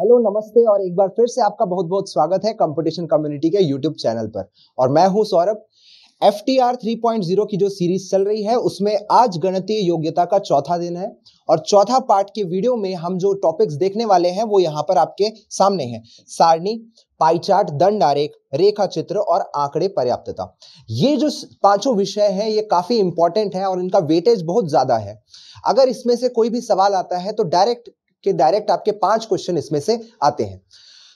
Hello नमस्ते और एक बार फिर से आपका बहुत बहुत स्वागत है कंपटीशन कम्युनिटी के यूट्यूब चैनल पर और मैं हूं Saurabh F T R three point zero की जो सीरीज चल रही है उसमें आज गणतीय योग्यता का चौथा दिन है और चौथा पार्ट के वीडियो में हम जो टॉपिक्स देखने वाले हैं वो यहाँ पर आपके सामने हैं सारणी पाईचार्ट दंड आरेख रेखा चित्र और आंकड़े पर्याप्तता ये जो पांचों विषय हैं ये काफी इंपॉर्टेंट हैं और इनका वेटेज बहुत ज्यादा है अगर इसमें से कोई भी सवाल आता है तो डायरेक्ट कि डायरेक्ट आपके पांच क्वेश्चन इसमें से आते हैं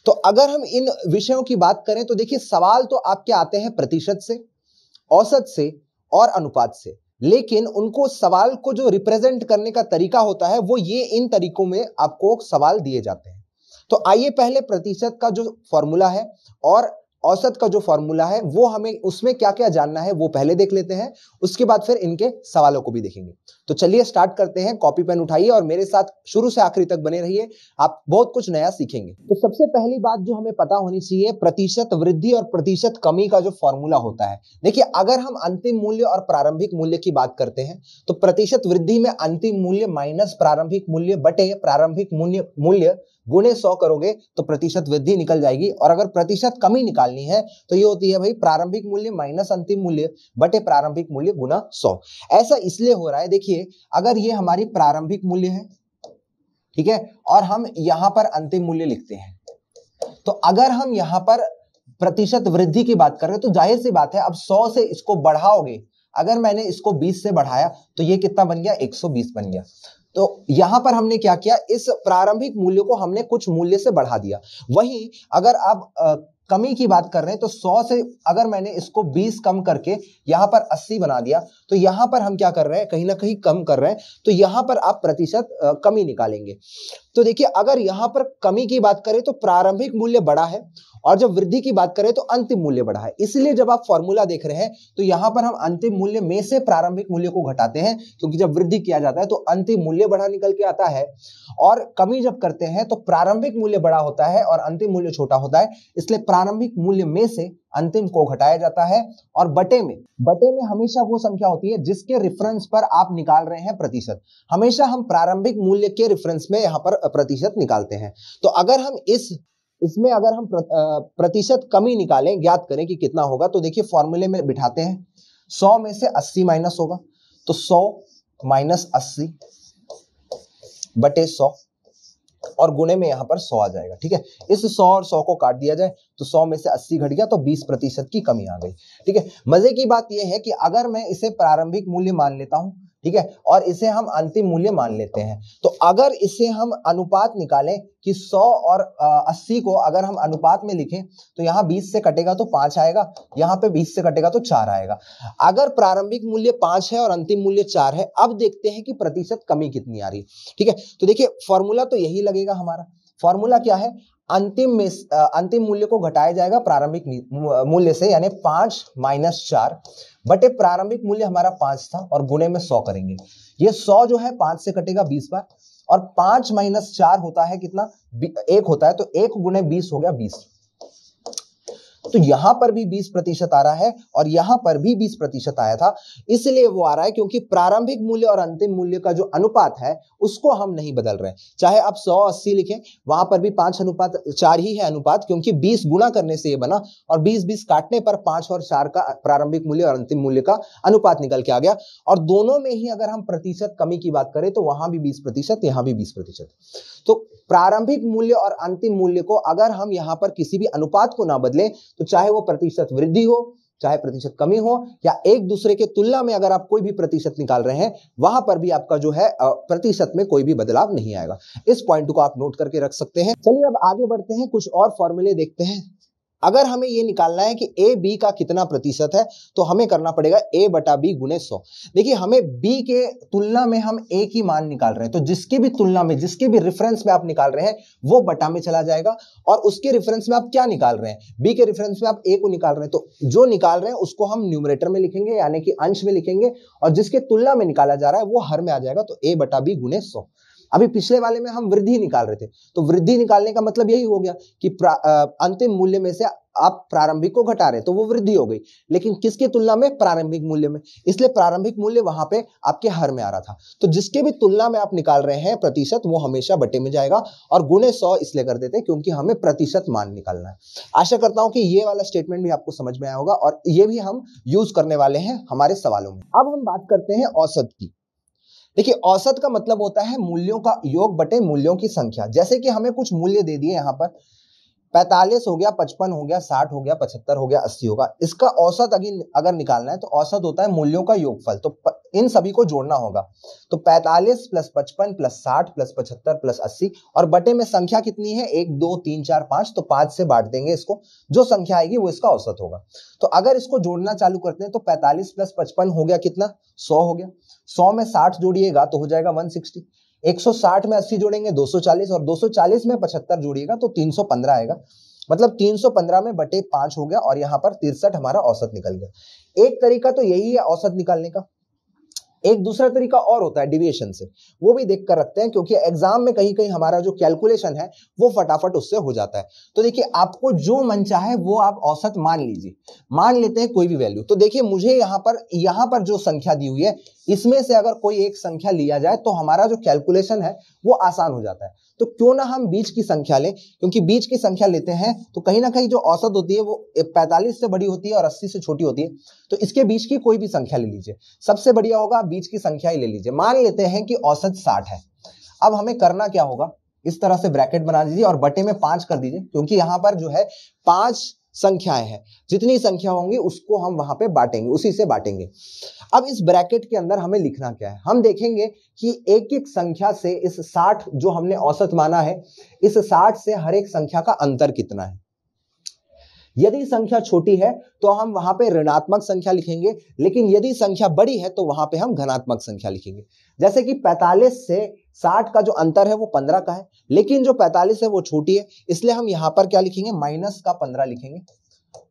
तो अगर हम इन विषयों की बात करें तो देखिए सवाल तो आपके आते हैं प्रतिशत से औसत से और अनुपात से लेकिन उनको सवाल को जो रिप्रेजेंट करने का तरीका होता है वो ये इन तरीकों में आपको सवाल दिए जाते हैं तो आइए पहले प्रतिशत का जो फॉर्मूला है और औसत का जो फॉर्मूला है वो हमें उसमें क्या क्या जानना है वो पहले देख लेते हैं उसके बाद फिर इनके सवालों को भी देखेंगे तो चलिए स्टार्ट करते हैं कॉपी पेन उठाइए और मेरे साथ शुरू से आखिरी तक बने रहिए आप बहुत कुछ नया सीखेंगे तो सबसे पहली बात जो हमें पता होनी चाहिए प्रतिशत वृद्धि और प्रतिशत कमी का जो फॉर्मूला होता है देखिए अगर हम अंतिम मूल्य और प्रारंभिक मूल्य की बात करते हैं तो प्रतिशत वृद्धि में अंतिम मूल्य माइनस प्रारंभिक मूल्य बटे प्रारंभिक मूल्य मूल्य गुणे सौ करोगे तो प्रतिशत वृद्धि निकल जाएगी और अगर प्रतिशत कमी निकाल निकालनी है तो ये होती है भाई प्रारंभिक मूल्य माइनस अंतिम मूल्य बटे प्रारंभिक मूल्य गुना सौ ऐसा इसलिए हो रहा है देखिए अगर ये हमारी प्रारंभिक मूल्य है ठीक है और हम यहां पर अंतिम मूल्य लिखते हैं तो अगर हम यहां पर प्रतिशत वृद्धि की बात कर रहे हैं तो जाहिर सी बात है अब 100 से इसको बढ़ाओगे अगर मैंने इसको 20 से बढ़ाया तो ये कितना बन गया 120 बन गया तो यहां पर हमने क्या किया इस प्रारंभिक मूल्य को हमने कुछ मूल्य से बढ़ा दिया वहीं अगर आप कमी की बात कर रहे हैं तो 100 से अगर मैंने इसको 20 कम करके यहां पर 80 बना दिया तो यहां पर हम क्या कर रहे हैं कहीं ना कहीं कम कर रहे हैं तो यहां पर आप प्रतिशत कमी निकालेंगे तो देखिए अगर यहां पर कमी की बात करें तो प्रारंभिक मूल्य बड़ा है और जब वृद्धि की बात करें तो अंतिम मूल्य बढ़ा है इसलिए जब आप फॉर्मूला देख रहे हैं तो यहां पर हम अंतिम मूल्य में से प्रारंभिक मूल्य को घटाते हैं क्योंकि जब वृद्धि किया जाता है तो अंतिम मूल्य बढ़ा निकल के आता है और कमी जब करते हैं तो प्रारंभिक मूल्य बड़ा होता है और अंतिम मूल्य छोटा होता है इसलिए प्रारंभिक मूल्य में से अंतिम को घटाया जाता है और बटे में बटे में हमेशा वो संख्या होती है जिसके रेफरेंस पर आप निकाल रहे हैं प्रतिशत हमेशा हम प्रारंभिक मूल्य के रेफरेंस में यहाँ पर प्रतिशत निकालते हैं तो अगर हम इस इसमें अगर हम प्रतिशत कमी निकालें ज्ञात करें कि कितना होगा तो देखिए फॉर्मूले में बिठाते हैं सौ में से अस्सी माइनस होगा तो सौ माइनस अस्सी बटे सौ और गुणे में यहाँ पर सौ आ जाएगा ठीक है इस सौ और सौ को काट दिया जाए तो सौ में से अस्सी घट गया तो बीस प्रतिशत की कमी आ गई ठीक है मजे की बात यह है कि अगर मैं इसे प्रारंभिक मूल्य मान लेता हूं ठीक है और इसे हम अंतिम मूल्य मान लेते हैं तो अगर इसे हम अनुपात निकालें कि 100 और 80 को अगर हम अनुपात में लिखें तो यहाँ 20 से कटेगा तो पांच आएगा यहाँ पे 20 से कटेगा तो चार आएगा अगर प्रारंभिक मूल्य पांच है और अंतिम मूल्य चार है अब देखते हैं कि प्रतिशत कमी कितनी आ रही है ठीक है तो देखिए फॉर्मूला तो यही लगेगा हमारा फॉर्मूला क्या है अंतिम में अंतिम मूल्य को घटाया जाएगा प्रारंभिक मूल्य से यानी पांच माइनस चार बटे प्रारंभिक मूल्य हमारा पांच था और गुणे में सौ करेंगे ये सौ जो है पांच से कटेगा बीस बार और पांच माइनस चार होता है कितना एक होता है तो एक गुणे बीस हो गया बीस तो यहां पर भी 20 प्रतिशत आ रहा है और यहां पर भी 20 प्रतिशत आया था इसलिए वो आ रहा है क्योंकि प्रारंभिक मूल्य और अंतिम मूल्य का जो अनुपात है उसको हम नहीं बदल रहे चाहे आप सौ अस्सी लिखें वहां पर भी पांच अनुपात चार ही है अनुपात क्योंकि बीस गुणा करने से ये बना और बीस बीस काटने पर पांच और चार का प्रारंभिक मूल्य और अंतिम मूल्य का अनुपात निकल के आ गया और दोनों में ही अगर हम प्रतिशत कमी की बात करें तो वहां भी बीस प्रतिशत यहां भी बीस प्रतिशत तो प्रारंभिक मूल्य और अंतिम मूल्य को अगर हम यहां पर किसी भी अनुपात को ना बदले तो चाहे वो प्रतिशत वृद्धि हो चाहे प्रतिशत कमी हो या एक दूसरे के तुलना में अगर आप कोई भी प्रतिशत निकाल रहे हैं वहां पर भी आपका जो है प्रतिशत में कोई भी बदलाव नहीं आएगा इस पॉइंट को आप नोट करके रख सकते हैं चलिए अब आगे बढ़ते हैं कुछ और फॉर्मूले देखते हैं अगर हमें ये निकालना है कि ए बी का कितना प्रतिशत है तो हमें करना पड़ेगा ए बटा बी गुणे सौ देखिए हमें बी के तुलना में हम ए की मान निकाल रहे हैं तो जिसके भी तुलना में जिसके भी रेफरेंस में आप निकाल रहे हैं वो बटा में चला जाएगा और उसके रेफरेंस में आप क्या निकाल रहे हैं बी के रेफरेंस में आप ए को निकाल रहे हैं तो जो निकाल रहे हैं उसको हम न्यूमरेटर में लिखेंगे यानी कि अंश में लिखेंगे और जिसके तुलना में निकाला जा रहा है वो हर में आ जाएगा तो ए बटा बी गुणे सौ अभी पिछले वाले में हम वृद्धि निकाल रहे थे तो वृद्धि निकालने का मतलब यही हो गया कि अंतिम मूल्य में से आप प्रारंभिक को घटा रहे तो वो वृद्धि हो गई लेकिन किसकी तुलना में प्रारंभिक मूल्य में इसलिए प्रारंभिक मूल्य वहां पे आपके हर में आ रहा था तो जिसके भी तुलना में आप निकाल रहे हैं प्रतिशत वो हमेशा बटे में जाएगा और गुणे सौ इसलिए कर देते क्योंकि हमें प्रतिशत मान निकालना है आशा करता हूं कि ये वाला स्टेटमेंट भी आपको समझ में आया होगा और ये भी हम यूज करने वाले हैं हमारे सवालों में अब हम बात करते हैं औसत की देखिए औसत का मतलब होता है मूल्यों का योग बटे मूल्यों की संख्या जैसे कि हमें कुछ मूल्य दे दिए यहाँ पर पैंतालीस हो गया पचपन हो गया साठ हो गया पचहत्तर हो गया अस्सी होगा इसका औसत अगर अगर निकालना है तो औसत होता है मूल्यों का योगफल तो इन सभी को जोड़ना होगा तो पैंतालीस प्लस पचपन प्लस साठ प्लस पचहत्तर प्लस अस्सी और बटे में संख्या कितनी है एक दो तीन चार पांच तो पांच से बांट देंगे इसको जो संख्या आएगी वो इसका औसत होगा तो अगर इसको जोड़ना चालू करते हैं तो पैंतालीस प्लस पचपन हो गया कितना सौ हो गया सौ में साठ जोड़िएगा तो हो जाएगा वन सिक्सटी 160 में 80 जोड़ेंगे 240 और 240 में 75 जोड़िएगा तो 315 आएगा मतलब 315 में बटे पांच हो गया और यहाँ पर तिरसठ हमारा औसत निकल गया एक तरीका तो यही है औसत निकालने का एक दूसरा तरीका और होता है डिविएशन से वो भी देख कर रखते हैं क्योंकि एग्जाम में कहीं कहीं हमारा जो कैलकुलेशन है वो फटाफट उससे हो जाता है तो देखिए आपको जो मन चाहे वो आप औसत मान लीजिए मान लेते हैं कोई भी वैल्यू तो देखिए मुझे यहाँ पर यहाँ पर जो संख्या दी हुई है इसमें से अगर कोई एक संख्या लिया जाए तो हमारा जो कैलकुलेशन है वो आसान हो जाता है तो क्यों ना हम बीच की संख्या लें क्योंकि बीच की संख्या लेते हैं तो कहीं ना कहीं जो औसत होती है वो 45 से बड़ी होती है और 80 से छोटी होती है तो इसके बीच की कोई भी संख्या ले लीजिए सबसे बढ़िया होगा बीच की संख्या ही ले लीजिए मान लेते हैं कि औसत साठ है अब हमें करना क्या होगा इस तरह से ब्रैकेट बना दीजिए और बटे में पांच कर दीजिए क्योंकि यहां पर जो है पांच संख्याएं हैं जितनी संख्या होंगी उसको हम वहां पे बांटेंगे उसी से बांटेंगे अब इस ब्रैकेट के अंदर हमें लिखना क्या है हम देखेंगे कि एक एक संख्या से इस 60 जो हमने औसत माना है इस 60 से हर एक संख्या का अंतर कितना है यदि संख्या छोटी है तो हम वहां पे ऋणात्मक संख्या लिखेंगे लेकिन यदि संख्या बड़ी है तो वहां पे हम घनात्मक संख्या लिखेंगे जैसे कि 45 से 60 का जो अंतर है वो 15 का है लेकिन जो 45 है वो छोटी है इसलिए हम यहाँ पर क्या लिखेंगे माइनस का 15 लिखेंगे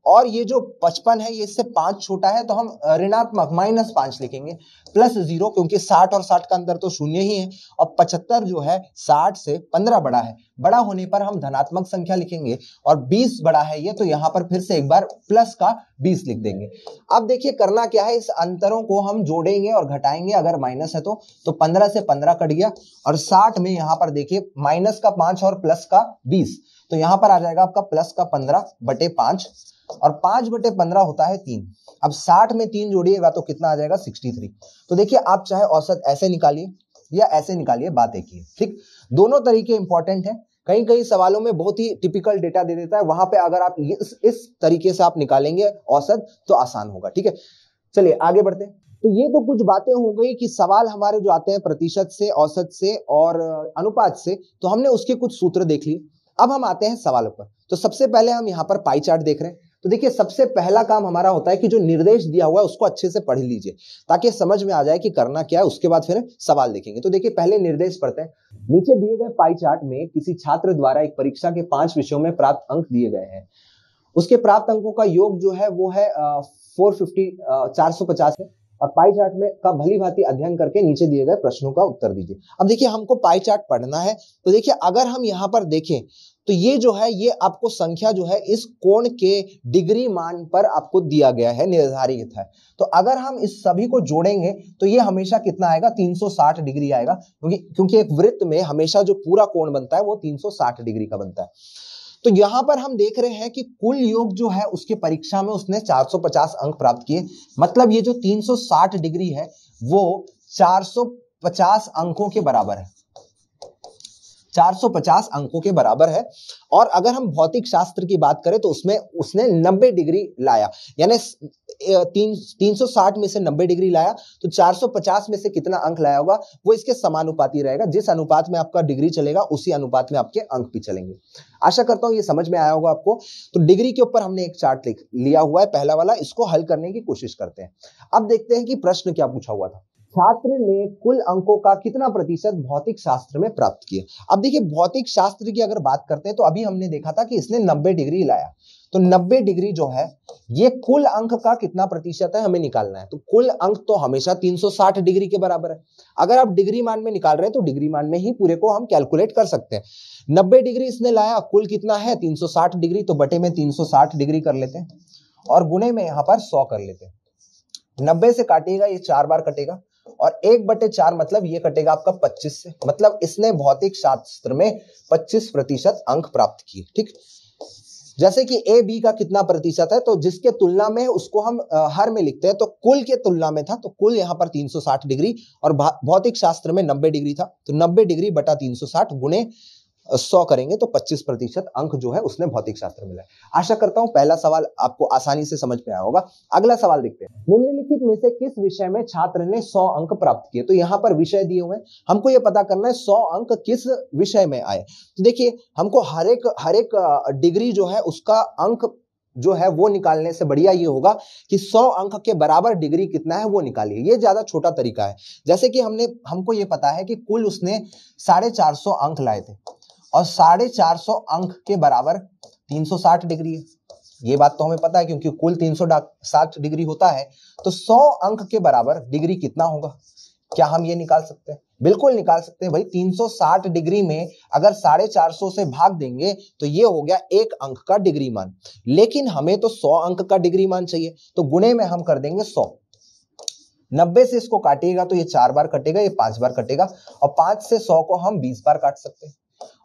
और ये जो पचपन है ये इससे पांच छोटा है तो हम ऋणात्मक माइनस पांच लिखेंगे प्लस जीरो क्योंकि साठ और साठ का अंतर तो शून्य ही है और पचहत्तर जो है साठ से पंद्रह बड़ा है बड़ा होने पर हम धनात्मक संख्या लिखेंगे और बीस बड़ा है ये तो यहां पर फिर से एक बार प्लस का बीस लिख देंगे अब देखिए करना क्या है इस अंतरों को हम जोड़ेंगे और घटाएंगे अगर माइनस है तो तो पंद्रह से पंद्रह कट गया और साठ में यहां पर देखिए माइनस का पांच और प्लस का बीस तो यहां पर आ जाएगा आपका प्लस का पंद्रह बटे पांच और पांच बटे पंद्रह होता है तीन अब साठ में तीन जोड़िएगा तो कितना आ जाएगा सिक्सटी थ्री तो देखिए आप चाहे औसत ऐसे निकालिए या ऐसे निकालिए बात एक ही ठीक दोनों तरीके इंपॉर्टेंट है कहीं कहीं सवालों में बहुत ही टिपिकल डेटा दे देता है वहां पे अगर आप इस, इस तरीके से आप निकालेंगे औसत तो आसान होगा ठीक है चलिए आगे बढ़ते हैं तो ये तो कुछ बातें हो गई कि सवाल हमारे जो आते हैं प्रतिशत से औसत से और अनुपात से तो हमने उसके कुछ सूत्र देख लिए अब हम आते हैं सवालों पर तो सबसे पहले हम यहाँ पर पाई चार्ट देख रहे हैं तो देखिए सबसे पहला काम हमारा होता है कि जो निर्देश दिया हुआ है उसको अच्छे से पढ़ लीजिए ताकि समझ में आ जाए कि करना क्या है उसके बाद फिर सवाल देखेंगे तो देखिए पहले निर्देश पढ़ते हैं नीचे दिए गए पाई चार्ट में किसी छात्र द्वारा एक परीक्षा के पांच विषयों में प्राप्त अंक दिए गए हैं उसके प्राप्त अंकों का योग जो है वो है फोर फिफ्टी चार सौ पचास है और पाई चार्ट में का भली भांति अध्ययन करके नीचे दिए गए प्रश्नों का उत्तर दीजिए अब देखिए हमको पाई चार्ट पढ़ना है तो देखिए अगर हम यहाँ पर देखें तो ये जो है ये आपको संख्या जो है इस कोण के डिग्री मान पर आपको दिया गया है निर्धारित है तो अगर हम इस सभी को जोड़ेंगे तो ये हमेशा कितना आएगा 360 डिग्री आएगा क्योंकि क्योंकि एक वृत्त में हमेशा जो पूरा कोण बनता है वो 360 डिग्री का बनता है तो यहां पर हम देख रहे हैं कि कुल योग जो है उसके परीक्षा में उसने 450 अंक प्राप्त किए मतलब ये जो 360 डिग्री है वो 450 अंकों के बराबर है 450 अंकों के बराबर है और अगर हम भौतिक शास्त्र की बात करें तो उसमें उसने 90 डिग्री लाया यानी तीन 360 में से 90 डिग्री लाया तो 450 में से कितना अंक लाया होगा वो इसके समानुपाती रहेगा जिस अनुपात में आपका डिग्री चलेगा उसी अनुपात में आपके अंक भी चलेंगे आशा करता हूं ये समझ में आया होगा आपको तो डिग्री के ऊपर हमने एक चार्ट लिया हुआ है पहला वाला इसको हल करने की कोशिश करते हैं अब देखते हैं कि प्रश्न क्या पूछा हुआ था छात्र ने कुल अंकों का कितना प्रतिशत भौतिक शास्त्र में प्राप्त किया अब देखिए भौतिक शास्त्र की अगर बात करते हैं तो अभी हमने देखा था कि इसने 90 डिग्री लाया तो 90 डिग्री जो है ये कुल अंक का कितना प्रतिशत है हमें निकालना है तो कुल अंक तो हमेशा 360 डिग्री के बराबर है अगर आप डिग्री मान में निकाल रहे हैं तो डिग्री मान में ही पूरे को हम कैलकुलेट कर सकते हैं 90 डिग्री इसने लाया कुल कितना है 360 डिग्री तो बटे में 360 डिग्री कर लेते हैं और गुणे में यहां पर सौ कर लेते हैं नब्बे से काटेगा ये चार बार कटेगा और एक बटे चार मतलब ये कटेगा आपका पच्चीस से मतलब इसने भौतिक शास्त्र में पच्चीस प्रतिशत अंक प्राप्त किए ठीक जैसे कि ए बी का कितना प्रतिशत है तो जिसके तुलना में उसको हम हर में लिखते हैं तो कुल के तुलना में था तो कुल यहां पर 360 डिग्री और भौतिक शास्त्र में 90 डिग्री था तो 90 डिग्री बटा 360 सौ सौ करेंगे तो पच्चीस प्रतिशत अंक जो है उसने भौतिक शास्त्र मिला है आशा करता हूं पहला सवाल आपको आसानी से समझ में आया होगा अगला सवाल देखते हैं निम्नलिखित में से किस विषय में छात्र ने सौ अंक प्राप्त किए तो यहाँ पर विषय दिए हुए हैं हमको यह पता करना है सौ अंक किस विषय में आए तो देखिए हमको हर एक हर एक डिग्री जो है उसका अंक जो है वो निकालने से बढ़िया ये होगा कि 100 अंक के बराबर डिग्री कितना है वो निकालिए ये ज्यादा छोटा तरीका है जैसे कि हमने हमको ये पता है कि कुल उसने साढ़े चार सौ अंक लाए थे और साढ़े चार सौ अंक के बराबर तीन सौ साठ डिग्री है ये बात तो हमें पता है क्योंकि कुल तीन सौ साठ डिग्री होता है तो सौ अंक के बराबर डिग्री कितना होगा क्या हम ये निकाल सकते हैं बिल्कुल निकाल सकते हैं भाई 360 डिग्री में अगर साढ़े चार सौ से भाग देंगे तो ये हो गया एक अंक का डिग्री मान लेकिन हमें तो 100 अंक का डिग्री मान चाहिए तो गुणे में हम कर देंगे 100 नब्बे से इसको काटिएगा तो ये चार बार कटेगा ये पांच बार कटेगा और पांच से सौ को हम बीस बार काट सकते हैं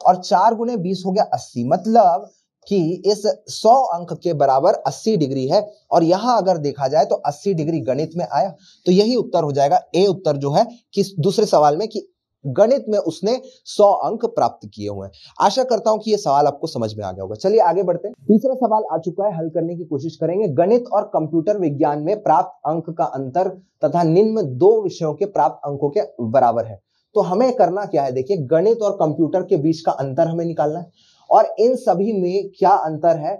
और चार गुने बीस हो गया अस्सी मतलब कि इस सौ अंक के बराबर अस्सी डिग्री है और यहां अगर देखा जाए तो अस्सी डिग्री गणित में आया तो यही उत्तर हो जाएगा ए उत्तर जो है कि दूसरे सवाल में कि गणित में उसने 100 अंक प्राप्त किए हुए हैं आशा करता हूं कि यह सवाल आपको समझ में आ गया होगा चलिए आगे बढ़ते हैं तीसरा सवाल आ चुका है हल करने की कोशिश करेंगे गणित और कंप्यूटर विज्ञान में प्राप्त अंक का अंतर तथा निम्न दो विषयों के प्राप्त अंकों के बराबर है तो हमें करना क्या है देखिए गणित और कंप्यूटर के बीच का अंतर हमें निकालना है और इन सभी में क्या अंतर है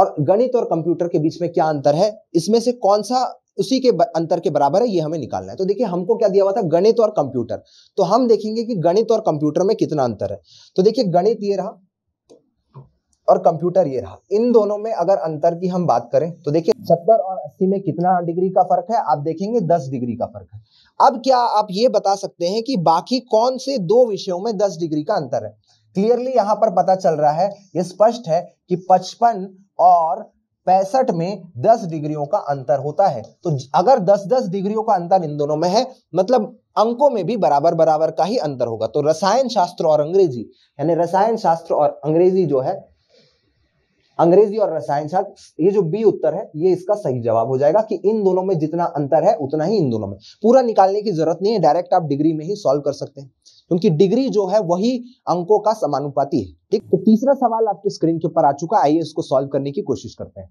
और गणित और कंप्यूटर के बीच में क्या अंतर है इसमें से कौन सा उसी के अंतर के बराबर है ये हमें निकालना है तो देखिए हमको क्या दिया हुआ था गणित और कंप्यूटर तो हम देखेंगे कि गणित और कंप्यूटर में कितना अंतर है तो देखिए गणित ये रहा और कंप्यूटर ये रहा इन दोनों में अगर अंतर की हम बात करें तो देखिए सत्तर और अस्सी में कितना डिग्री का फर्क है आप देखेंगे दस डिग्री का फर्क है अब क्या आप ये बता सकते हैं कि बाकी कौन से दो विषयों में दस डिग्री का अंतर है क्लियरली यहाँ पर पता चल रहा है यह स्पष्ट है कि पचपन और पैंसठ में दस डिग्रियों का अंतर होता है तो अगर दस दस डिग्रियों का अंतर इन दोनों में है मतलब अंकों में भी बराबर बराबर का ही अंतर होगा तो रसायन शास्त्र और अंग्रेजी यानी रसायन शास्त्र और अंग्रेजी जो है अंग्रेजी और रसायन शास्त्र ये जो बी उत्तर है ये इसका सही जवाब हो जाएगा कि इन दोनों में जितना अंतर है उतना ही इन दोनों में पूरा निकालने की जरूरत नहीं है डायरेक्ट आप डिग्री में ही सॉल्व कर सकते हैं क्योंकि डिग्री जो है वही अंकों का समानुपाती है ठीक तो तीसरा सवाल आपके स्क्रीन के ऊपर आ चुका आइए इसको सॉल्व करने की कोशिश करते हैं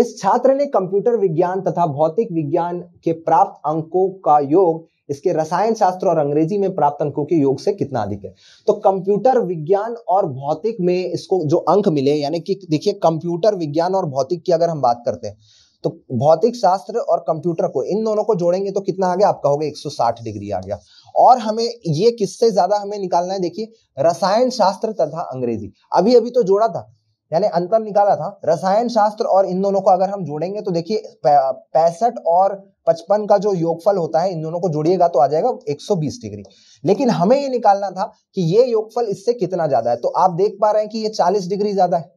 इस छात्र ने कंप्यूटर विज्ञान तथा भौतिक विज्ञान के प्राप्त अंकों का योग इसके रसायन शास्त्र और अंग्रेजी में प्राप्त अंकों के योग से कितना अधिक है तो कंप्यूटर विज्ञान और भौतिक में इसको जो अंक मिले यानी कि देखिए कंप्यूटर विज्ञान और भौतिक की अगर हम बात करते हैं तो भौतिक शास्त्र और कंप्यूटर को इन दोनों को जोड़ेंगे तो कितना आ गया आपका हो गया 160 डिग्री आ गया और हमें ये किससे ज्यादा हमें निकालना है देखिए रसायन शास्त्र तथा अंग्रेजी अभी अभी तो जोड़ा था यानी अंतर निकाला था रसायन शास्त्र और इन दोनों को अगर हम जोड़ेंगे तो देखिए पैंसठ और पचपन का जो योगफल होता है इन दोनों को जोड़िएगा तो आ जाएगा 120 डिग्री लेकिन हमें ये निकालना था कि ये योगफल इससे कितना ज्यादा है तो आप देख पा रहे हैं कि ये 40 डिग्री ज्यादा है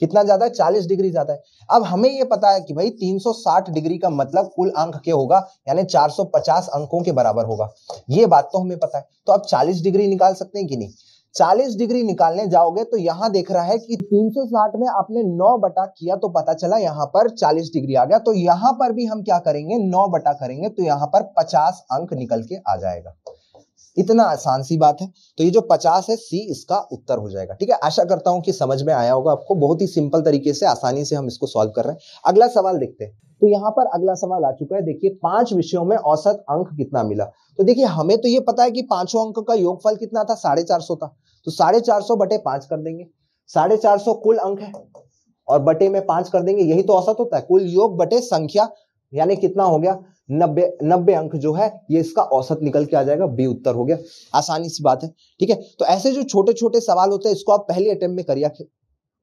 कितना ज्यादा है चालीस डिग्री ज्यादा है अब हमें ये पता है कि भाई 360 डिग्री का मतलब कुल अंक के होगा यानी 450 अंकों के बराबर होगा ये बात तो हमें पता है तो आप 40 डिग्री निकाल सकते हैं कि नहीं 40 डिग्री निकालने जाओगे तो यहाँ देख रहा है कि 360 में आपने 9 बटा किया तो पता चला यहाँ पर 40 डिग्री आ गया तो यहाँ पर भी हम क्या करेंगे 9 बटा करेंगे तो यहाँ पर 50 अंक निकल के आ जाएगा इतना आसान सी बात है तो ये जो पचास है सी इसका उत्तर हो जाएगा ठीक है आशा करता हूं कि समझ में आया होगा आपको बहुत ही सिंपल तरीके से आसानी से हम इसको सॉल्व कर रहे हैं अगला सवाल देखते हैं तो यहाँ पर अगला सवाल आ चुका है देखिए पांच विषयों में औसत अंक कितना मिला तो देखिए हमें तो ये पता है कि पांचों अंक का योगफल कितना था साढ़े चार सौ था तो साढ़े चार सौ बटे पांच कर देंगे साढ़े चार सौ कुल अंक है और बटे में पांच कर देंगे यही तो औसत होता है कुल योग बटे संख्या यानी कितना हो गया नब्बे नब्बे अंक जो है ये इसका औसत निकल के आ जाएगा बी उत्तर हो गया आसानी सी बात है ठीक है तो ऐसे जो छोटे छोटे सवाल होते हैं इसको आप पहले अटेम्प्ट में करिए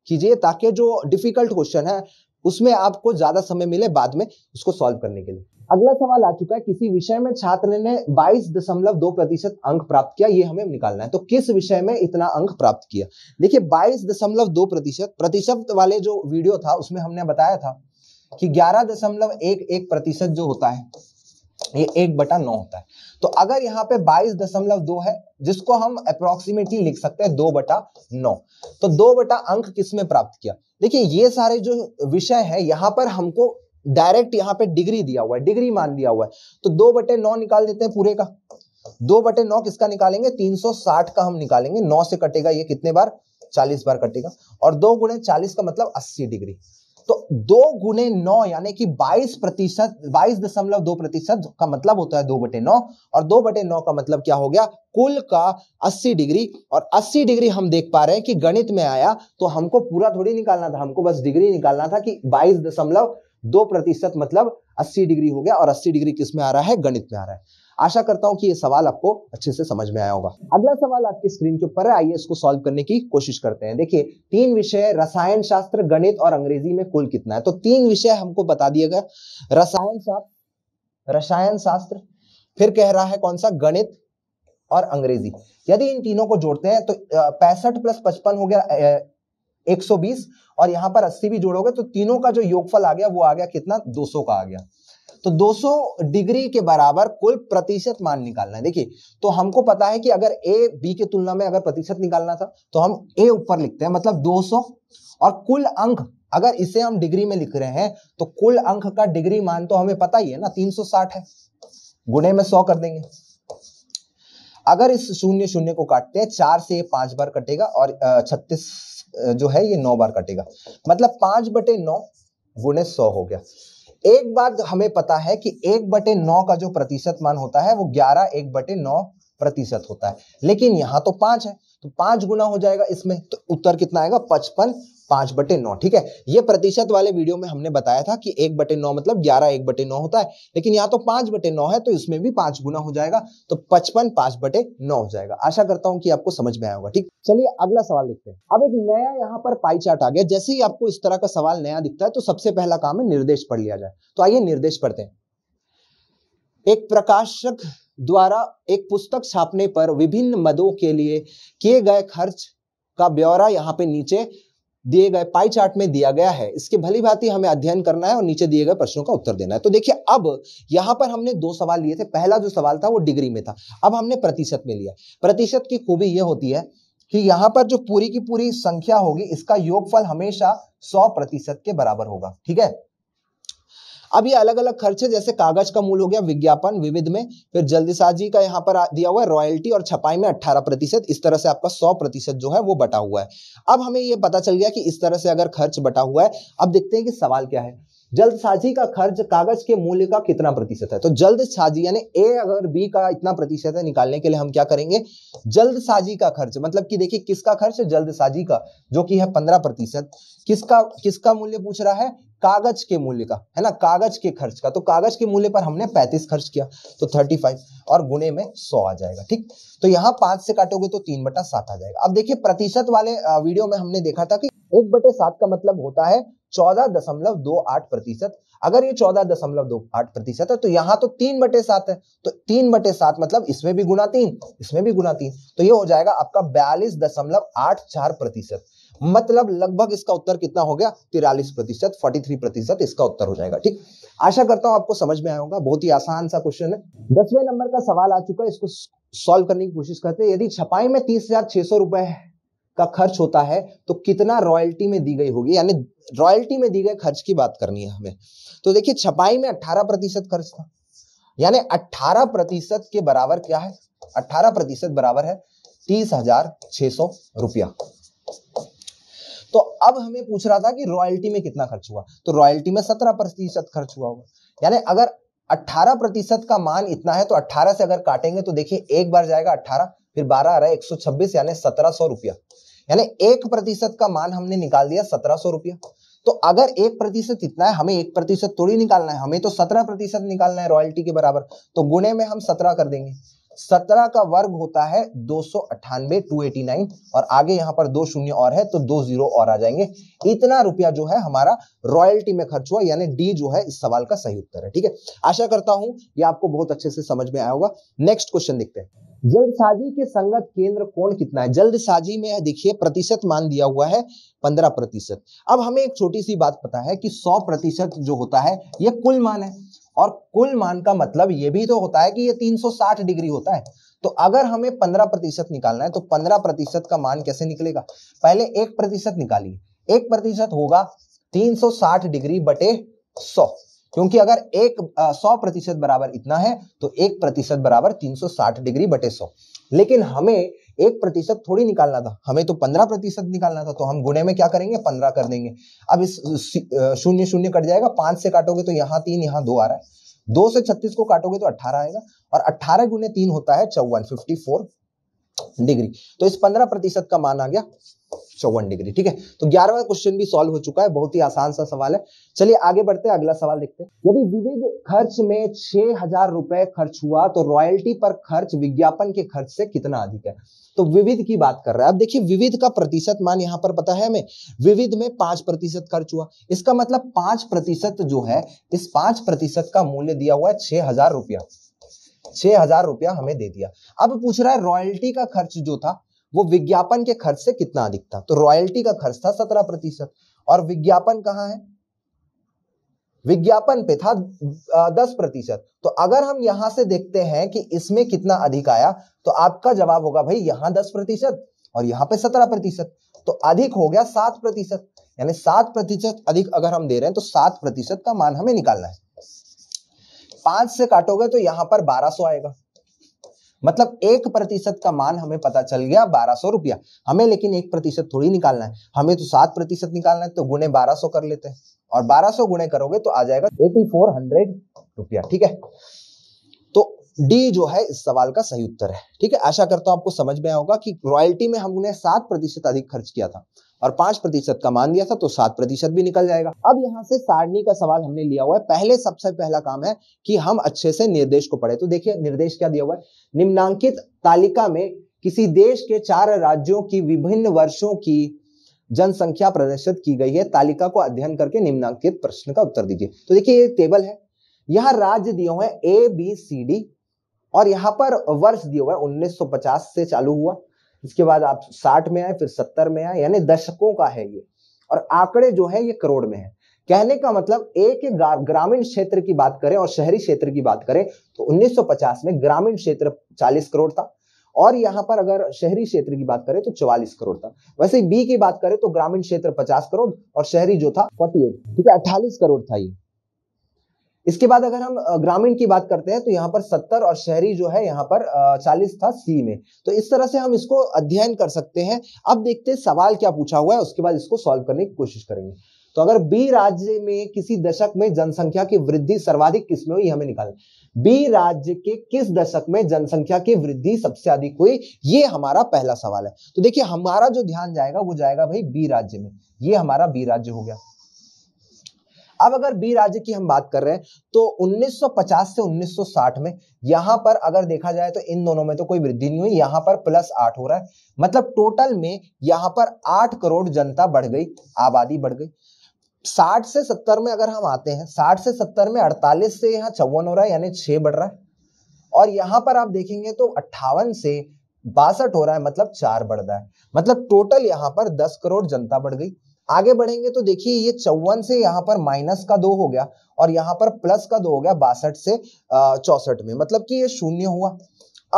कीजिए ताकि जो डिफिकल्ट क्वेश्चन है उसमें आपको ज्यादा समय मिले बाद में उसको सॉल्व करने के लिए अगला सवाल आ चुका है किसी विषय में छात्र ने बाईस दशमलव दो प्रतिशत अंक प्राप्त किया ये हमें निकालना है तो किस विषय में इतना अंक प्राप्त किया देखिए बाईस दशमलव दो प्रतिशत प्रतिशत वाले जो वीडियो था उसमें हमने बताया था कि ग्यारह दशमलव एक एक प्रतिशत जो होता है ये एक बटा नौ होता है तो अगर यहाँ पे बाईस दशमलव दो है जिसको हम अप्रोक्सीमेटली लिख सकते हैं दो बटा नौ तो दो बटा अंक किसमें प्राप्त किया देखिए ये सारे जो विषय है यहाँ पर हमको डायरेक्ट यहाँ पे डिग्री दिया हुआ है डिग्री मान दिया हुआ है तो दो बटे नौ निकाल देते हैं पूरे का दो बटे नौ किसका निकालेंगे 360 का हम निकालेंगे नौ से कटेगा ये कितने बार 40 बार कटेगा और दो गुणे चालीस का मतलब 80 डिग्री तो दो गुने नौ यानी कि बाईस प्रतिशत बाईस दशमलव दो प्रतिशत का मतलब होता है दो बटे नौ और दो बटे नौ का मतलब क्या हो गया कुल का अस्सी डिग्री और अस्सी डिग्री हम देख पा रहे हैं कि गणित में आया तो हमको पूरा थोड़ी निकालना था हमको बस डिग्री निकालना था कि बाईस दशमलव दो प्रतिशत मतलब अस्सी डिग्री हो गया और अस्सी डिग्री किस में आ रहा है गणित में आ रहा है आशा करता हूं कि ये सवाल आपको अच्छे से समझ में आया होगा अगला सवाल आपकी स्क्रीन के ऊपर है आइए इसको सॉल्व करने की कोशिश करते हैं देखिए तीन विषय रसायन शास्त्र गणित और अंग्रेजी में कुल कितना है तो तीन विषय हमको बता दिया गया रसायन शास्त्र रसायन शास्त्र फिर कह रहा है कौन सा गणित और अंग्रेजी यदि इन तीनों को जोड़ते हैं तो पैंसठ प्लस पचपन हो गया 120 और यहां पर 80 भी जोड़ोगे तो तीनों का जो योगफल आ गया वो आ गया कितना 200 का आ गया तो 200 डिग्री के बराबर कुल प्रतिशत मान निकालना है देखिए तो हमको पता है कि अगर ए बी के तुलना में अगर प्रतिशत निकालना था तो हम ए ऊपर लिखते हैं मतलब 200 और कुल अंक अगर इसे हम डिग्री में लिख रहे हैं तो कुल अंक का डिग्री मान तो हमें पता ही है ना तीन है गुणे में सौ कर देंगे अगर इस शून्य शून्य को काटते हैं चार से पांच बार कटेगा और छत्तीस जो है ये नौ बार कटेगा मतलब पांच बटे नौ गुणे सौ हो गया एक बात हमें पता है कि एक बटे नौ का जो प्रतिशत मान होता है वो ग्यारह एक बटे नौ प्रतिशत होता है लेकिन यहां तो पांच है तो पांच गुना हो जाएगा इसमें तो उत्तर कितना आएगा पचपन पांच बटे नौ ठीक है ये प्रतिशत वाले वीडियो में हमने बताया था कि एक बटे नौ मतलब ग्यारह एक बटे नौ होता है लेकिन यहाँ तो पांच बटे नौ है तो इसमें भी पांच गुना हो जाएगा तो पचपन पांच बटे नौ हो जाएगा आशा करता हूं कि आपको समझ में आया होगा ठीक चलिए अगला सवाल देखते हैं अब एक नया यहाँ पर पाई चार्ट आ गया जैसे ही आपको इस तरह का सवाल नया दिखता है तो सबसे पहला काम है निर्देश पढ़ लिया जाए तो आइए निर्देश पढ़ते हैं एक प्रकाशक द्वारा एक पुस्तक छापने पर विभिन्न मदों के लिए किए गए खर्च का ब्यौरा यहाँ पे नीचे दिए गए पाई चार्ट में दिया गया है इसके भली भांति हमें अध्ययन करना है और नीचे दिए गए प्रश्नों का उत्तर देना है तो देखिए अब यहां पर हमने दो सवाल लिए थे पहला जो सवाल था वो डिग्री में था अब हमने प्रतिशत में लिया प्रतिशत की खूबी यह होती है कि यहाँ पर जो पूरी की पूरी संख्या होगी इसका योगफल हमेशा सौ प्रतिशत के बराबर होगा ठीक है अब ये अलग अलग खर्चे जैसे कागज का मूल हो गया विज्ञापन विविध में फिर जल्दीसाजी का यहाँ पर दिया हुआ है रॉयल्टी और छपाई में अट्ठारह प्रतिशत इस तरह से आपका सौ प्रतिशत जो है वो बटा हुआ है अब हमें ये पता चल गया कि इस तरह से अगर खर्च बटा हुआ है अब देखते हैं कि सवाल क्या है जल्दसाजी का खर्च कागज के मूल्य का कितना प्रतिशत है तो जल्दसाजी यानी ए अगर बी का इतना प्रतिशत है निकालने के लिए हम क्या करेंगे जल्दसाजी का खर्च मतलब कि देखिए किसका खर्च जल्दसाजी का जो कि है पंद्रह प्रतिशत किसका किसका मूल्य पूछ रहा है कागज के मूल्य का है ना कागज के खर्च का तो कागज के मूल्य पर हमने पैंतीस खर्च किया तो थर्टी फाइव और गुणे में सौ आ जाएगा ठीक तो यहाँ पांच से काटोगे तो तीन बटा सात आ जाएगा अब देखिए प्रतिशत वाले वीडियो में हमने देखा था कि एक बटे सात का मतलब होता है चौदह दशमलव दो आठ प्रतिशत अगर ये चौदह दशमलव दो आठ प्रतिशत है तो यहाँ तो तीन बटे सात है तो तीन बटे सात मतलब इसमें भी गुना तीन इसमें भी गुना तीन तो ये हो जाएगा आपका बयालीस दशमलव आठ चार प्रतिशत मतलब लगभग इसका उत्तर कितना हो गया तिरालीस प्रतिशत फोर्टी थ्री प्रतिशत इसका उत्तर हो जाएगा ठीक आशा करता हूं आपको समझ में आया होगा बहुत ही आसान सा क्वेश्चन है दसवें नंबर का सवाल आ चुका है इसको सॉल्व करने की कोशिश करते हैं यदि छपाई में तीस हजार छह सौ रुपए का खर्च होता है तो कितना रॉयल्टी में दी गई होगी यानी रॉयल्टी में दी गए खर्च की बात करनी है हमें तो देखिए छपाई में 18 प्रतिशत खर्च था यानी 18 प्रतिशत के बराबर क्या है 18 प्रतिशत बराबर है तीस हजार छह सौ रुपया तो अब हमें पूछ रहा था कि रॉयल्टी में कितना खर्च हुआ तो रॉयल्टी में सत्रह प्रतिशत खर्च हुआ होगा यानी अगर अट्ठारह प्रतिशत का मान इतना है तो अट्ठारह से अगर काटेंगे तो देखिए एक बार जाएगा अट्ठारह फिर बारह आ रहा है एक सौ छब्बीस यानी सत्रह सौ रुपया यानी एक प्रतिशत का मान हमने निकाल दिया सत्रह सौ रुपया तो अगर एक प्रतिशत इतना है हमें एक प्रतिशत थोड़ी निकालना है हमें तो सत्रह प्रतिशत निकालना है रॉयल्टी के बराबर तो गुणे में हम सत्रह कर देंगे सत्रह का वर्ग होता है दो सौ अट्ठानबे टू एटी नाइन और आगे यहाँ पर दो शून्य और है तो दो जीरो और आ जाएंगे इतना रुपया जो है हमारा रॉयल्टी में खर्च हुआ यानी डी जो है इस सवाल का सही उत्तर है ठीक है आशा करता हूं ये आपको बहुत अच्छे से समझ में आया होगा नेक्स्ट क्वेश्चन देखते हैं जल्दसाजी के संगत केंद्र कोण कितना है जल्दसाजी में देखिए प्रतिशत मान दिया हुआ है पंद्रह प्रतिशत अब हमें एक छोटी सी बात पता है कि सौ प्रतिशत जो होता है ये कुल मान है और कुल मान का मतलब ये भी तो होता है कि ये 360 डिग्री होता है तो अगर हमें पंद्रह प्रतिशत निकालना है तो पंद्रह प्रतिशत का मान कैसे निकलेगा पहले एक प्रतिशत निकालिए एक प्रतिशत होगा साठ डिग्री बटे सौ क्योंकि अगर एक सौ प्रतिशत बराबर इतना है तो एक प्रतिशत बराबर तीन सौ साठ डिग्री बटे सौ लेकिन हमें एक प्रतिशत थोड़ी निकालना था हमें तो पंद्रह प्रतिशत निकालना था तो हम गुणे में क्या करेंगे पंद्रह कर देंगे अब इस शून्य शून्य कट जाएगा पांच से काटोगे तो यहाँ तीन यहाँ दो आ रहा है दो से छत्तीस को काटोगे तो अट्ठारह आएगा और अट्ठारह गुने तीन होता है चौवन फिफ्टी फोर डिग्री तो इस पंद्रह प्रतिशत का मान आ गया चौवन डिग्री ठीक है तो ग्यारहवा क्वेश्चन भी सॉल्व हो चुका है बहुत ही आसान सा सवाल है चलिए आगे बढ़ते हैं अगला सवाल देखते हैं यदि विविध खर्च में छह हजार रुपए खर्च हुआ तो रॉयल्टी पर खर्च विज्ञापन के खर्च से कितना अधिक है तो विविध की बात कर रहे हैं अब देखिए विविध का प्रतिशत मान यहाँ पर पता है हमें विविध में पांच प्रतिशत खर्च हुआ इसका मतलब पांच प्रतिशत जो है इस पांच प्रतिशत का मूल्य दिया हुआ है छह हजार रुपया छह हजार रुपया हमें दे दिया अब पूछ रहा है रॉयल्टी का खर्च जो था वो विज्ञापन के खर्च से कितना अधिक था तो रॉयल्टी का खर्च था सत्रह प्रतिशत और विज्ञापन कहाँ है विज्ञापन पे था दस प्रतिशत तो अगर हम यहां से देखते हैं कि इसमें कितना अधिक आया तो आपका जवाब होगा भाई यहां दस प्रतिशत और यहाँ पे सत्रह प्रतिशत तो अधिक हो गया सात प्रतिशत यानी सात प्रतिशत अधिक अगर हम दे रहे हैं तो सात प्रतिशत का मान हमें निकालना है पांच से काटोगे तो यहां पर बारह सौ आएगा मतलब एक प्रतिशत का मान हमें पता चल गया बारह सौ रुपया हमें लेकिन एक प्रतिशत थोड़ी निकालना है हमें तो सात प्रतिशत निकालना है तो गुणे बारह सौ कर लेते हैं और बारह सौ गुणे करोगे तो आ जाएगा एटी फोर हंड्रेड रुपया ठीक है तो डी जो है इस सवाल का सही उत्तर है ठीक है आशा करता हूं आपको समझ में आया होगा कि रॉयल्टी में हमने सात प्रतिशत अधिक खर्च किया था और पांच प्रतिशत का मान दिया था तो सात प्रतिशत भी निकल जाएगा अब यहाँ से सारणी का सवाल हमने लिया हुआ है पहले सबसे पहला काम है कि हम अच्छे से निर्देश को पढ़े तो देखिए निर्देश क्या दिया हुआ है निम्नांकित तालिका में किसी देश के चार राज्यों की विभिन्न वर्षों की जनसंख्या प्रदर्शित की गई है तालिका को अध्ययन करके निम्नांकित प्रश्न का उत्तर दीजिए तो देखिए ये टेबल है यहाँ राज्य दिए हुए ए बी सी डी और यहाँ पर वर्ष दिया हुआ 1950 से चालू हुआ इसके बाद आप साठ में आए फिर सत्तर में आए यानी दशकों का है ये और आंकड़े जो है ये करोड़ में है कहने का मतलब एक ग्रामीण क्षेत्र की बात करें और शहरी क्षेत्र की बात करें तो 1950 में ग्रामीण क्षेत्र 40 करोड़ था और यहाँ पर अगर शहरी क्षेत्र की बात करें तो 44 करोड़ था वैसे बी की बात करें तो ग्रामीण क्षेत्र 50 करोड़ और शहरी जो था 48 ठीक है 48 करोड़ था ये इसके बाद अगर हम ग्रामीण की बात करते हैं तो यहाँ पर सत्तर और शहरी जो है यहाँ पर चालीस था सी में तो इस तरह से हम इसको अध्ययन कर सकते हैं अब देखते हैं सवाल क्या पूछा हुआ है उसके बाद इसको सॉल्व करने की कोशिश करेंगे तो अगर बी राज्य में किसी दशक में जनसंख्या की वृद्धि सर्वाधिक किसमें हुई हमें निकाल बी राज्य के किस दशक में जनसंख्या की वृद्धि सबसे अधिक हुई ये हमारा पहला सवाल है तो देखिए हमारा जो ध्यान जाएगा वो जाएगा भाई बी राज्य में ये हमारा बी राज्य हो गया अब अगर बी राज्य की हम बात कर रहे हैं तो 1950 से 1960 में यहां पर अगर देखा जाए तो इन दोनों में तो कोई वृद्धि नहीं हुई यहां पर प्लस आठ हो रहा है मतलब टोटल में यहां पर आठ करोड़ जनता बढ़ गई आबादी बढ़ गई साठ से सत्तर में अगर हम आते हैं साठ से सत्तर में अड़तालीस से यहाँ चौवन हो रहा है यानी छह बढ़ रहा है और यहां पर आप देखेंगे तो अट्ठावन से बासठ हो रहा है मतलब चार बढ़ रहा है मतलब टोटल यहां पर दस करोड़ जनता बढ़ गई आगे बढ़ेंगे तो देखिए ये चौवन से यहाँ पर माइनस का दो हो गया और यहाँ पर प्लस का दो हो गया बासठ से चौसठ में मतलब कि ये शून्य हुआ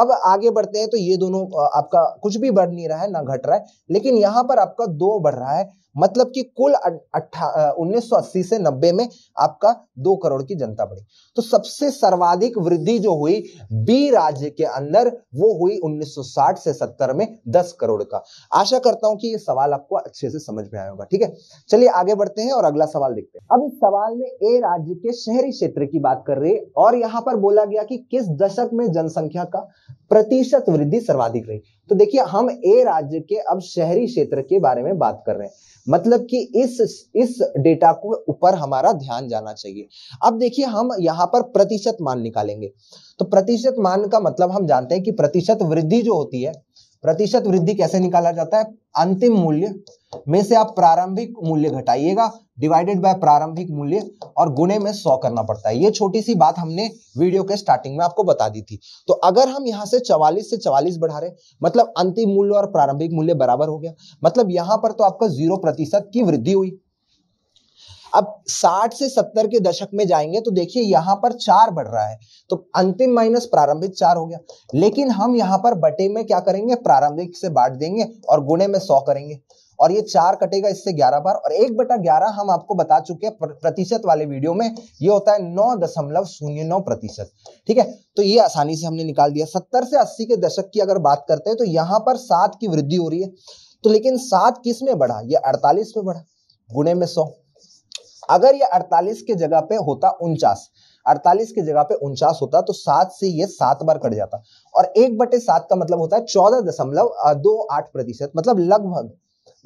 अब आगे बढ़ते हैं तो ये दोनों आपका कुछ भी बढ़ नहीं रहा है ना घट रहा है लेकिन यहाँ पर आपका दो बढ़ रहा है मतलब कि कुल उन्नीस से 90 में आपका दो करोड़ की जनता बढ़ी तो सबसे सर्वाधिक वृद्धि जो हुई बी राज्य के अंदर वो हुई 1960 से 70 में 10 करोड़ का आशा करता हूं कि ये सवाल आपको अच्छे से समझ में आएगा होगा ठीक है चलिए आगे बढ़ते हैं और अगला सवाल देखते हैं अब इस सवाल में ए राज्य के शहरी क्षेत्र की बात कर रही है और यहां पर बोला गया कि किस दशक में जनसंख्या का प्रतिशत वृद्धि सर्वाधिक रही तो देखिए हम ए राज्य के अब शहरी क्षेत्र के बारे में बात कर रहे हैं मतलब कि इस इस डेटा को ऊपर हमारा ध्यान जाना चाहिए अब देखिए हम यहाँ पर प्रतिशत मान निकालेंगे तो प्रतिशत मान का मतलब हम जानते हैं कि प्रतिशत वृद्धि जो होती है प्रतिशत वृद्धि कैसे निकाला जाता है अंतिम मूल्य में से आप प्रारंभिक मूल्य घटाइएगा डिवाइडेड बाय प्रारंभिक मूल्य और गुणे में सौ करना पड़ता है ये छोटी सी बात हमने वीडियो के स्टार्टिंग में आपको बता दी थी तो अगर हम यहां से चवालीस से चवालीस बढ़ा रहे मतलब अंतिम मूल्य और प्रारंभिक मूल्य बराबर हो गया मतलब यहां पर तो आपका जीरो प्रतिशत की वृद्धि हुई अब 60 से 70 के दशक में जाएंगे तो देखिए यहां पर चार बढ़ रहा है तो अंतिम माइनस प्रारंभिक चार हो गया लेकिन हम यहाँ पर बटे में क्या करेंगे प्रारंभिक से बांट देंगे और गुणे में सौ करेंगे और ये चार कटेगा इससे ग्यारह बार और एक बटा ग्यारह हम आपको बता चुके हैं प्रतिशत वाले वीडियो में ये होता है नौ दशमलव शून्य नौ प्रतिशत ठीक है तो ये आसानी से हमने निकाल दिया सत्तर से अस्सी के दशक की अगर बात करते हैं तो यहां पर सात की वृद्धि हो रही है तो लेकिन सात किस में बढ़ा ये अड़तालीस में बढ़ा गुणे में सौ अगर ये 48 के जगह पे होता उनचास 48 की जगह पे उनचास होता तो सात से ये सात बार कट जाता और एक बटे सात का मतलब होता है चौदह दशमलव दो आठ प्रतिशत मतलब लगभग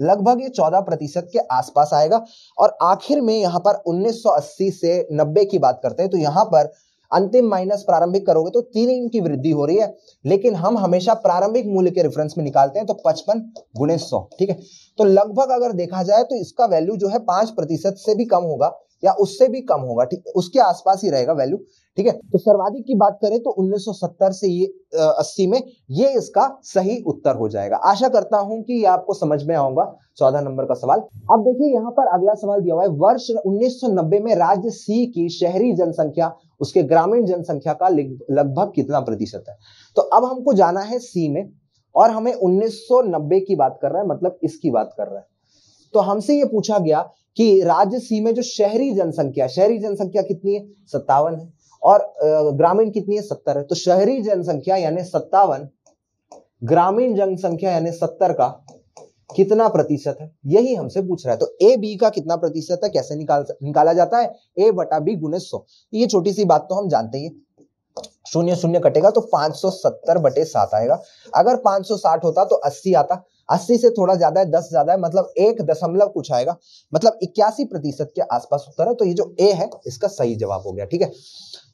लगभग ये चौदह प्रतिशत के आसपास आएगा और आखिर में यहाँ पर 1980 से 90 की बात करते हैं तो यहाँ पर अंतिम माइनस प्रारंभिक करोगे तो तीन की वृद्धि हो रही है लेकिन हम हमेशा प्रारंभिक मूल्य के रेफरेंस में निकालते हैं तो पचपन गुणे सौ ठीक है तो लगभग अगर देखा जाए तो इसका वैल्यू जो है पांच प्रतिशत से भी कम होगा या उससे भी कम होगा ठीक है उसके आसपास ही रहेगा वैल्यू ठीक है तो सर्वाधिक की बात करें तो 1970 से ये अस्सी में ये इसका सही उत्तर हो जाएगा आशा करता हूं कि आपको समझ में आऊंगा चौदह नंबर का सवाल अब देखिए यहाँ पर अगला सवाल दिया हुआ है वर्ष 1990 में राज्य सी की शहरी जनसंख्या उसके ग्रामीण जनसंख्या का लगभग कितना प्रतिशत है तो अब हमको जाना है सी में और हमें 1990 की बात कर रहा है मतलब इसकी बात कर रहा है तो हमसे ये पूछा गया कि सी में जो शहरी जनसंख्या शहरी जनसंख्या कितनी है सत्तावन है और ग्रामीण कितनी है सत्तर है तो शहरी जनसंख्या यानी सत्तावन ग्रामीण जनसंख्या यानी सत्तर का कितना प्रतिशत है यही हमसे पूछ रहा है तो ए बी का कितना प्रतिशत है कैसे निकाल निकाला जाता है ए बटा बी गुने सौ ये छोटी सी बात तो हम जानते ही शून्य शून्य कटेगा तो 570 बटे सात आएगा अगर 560 होता तो 80 आता अस्सी से थोड़ा ज्यादा है दस ज्यादा है मतलब एक दशमलव कुछ आएगा मतलब इक्यासी प्रतिशत के आसपास उत्तर है तो ये जो ए है इसका सही जवाब हो गया ठीक है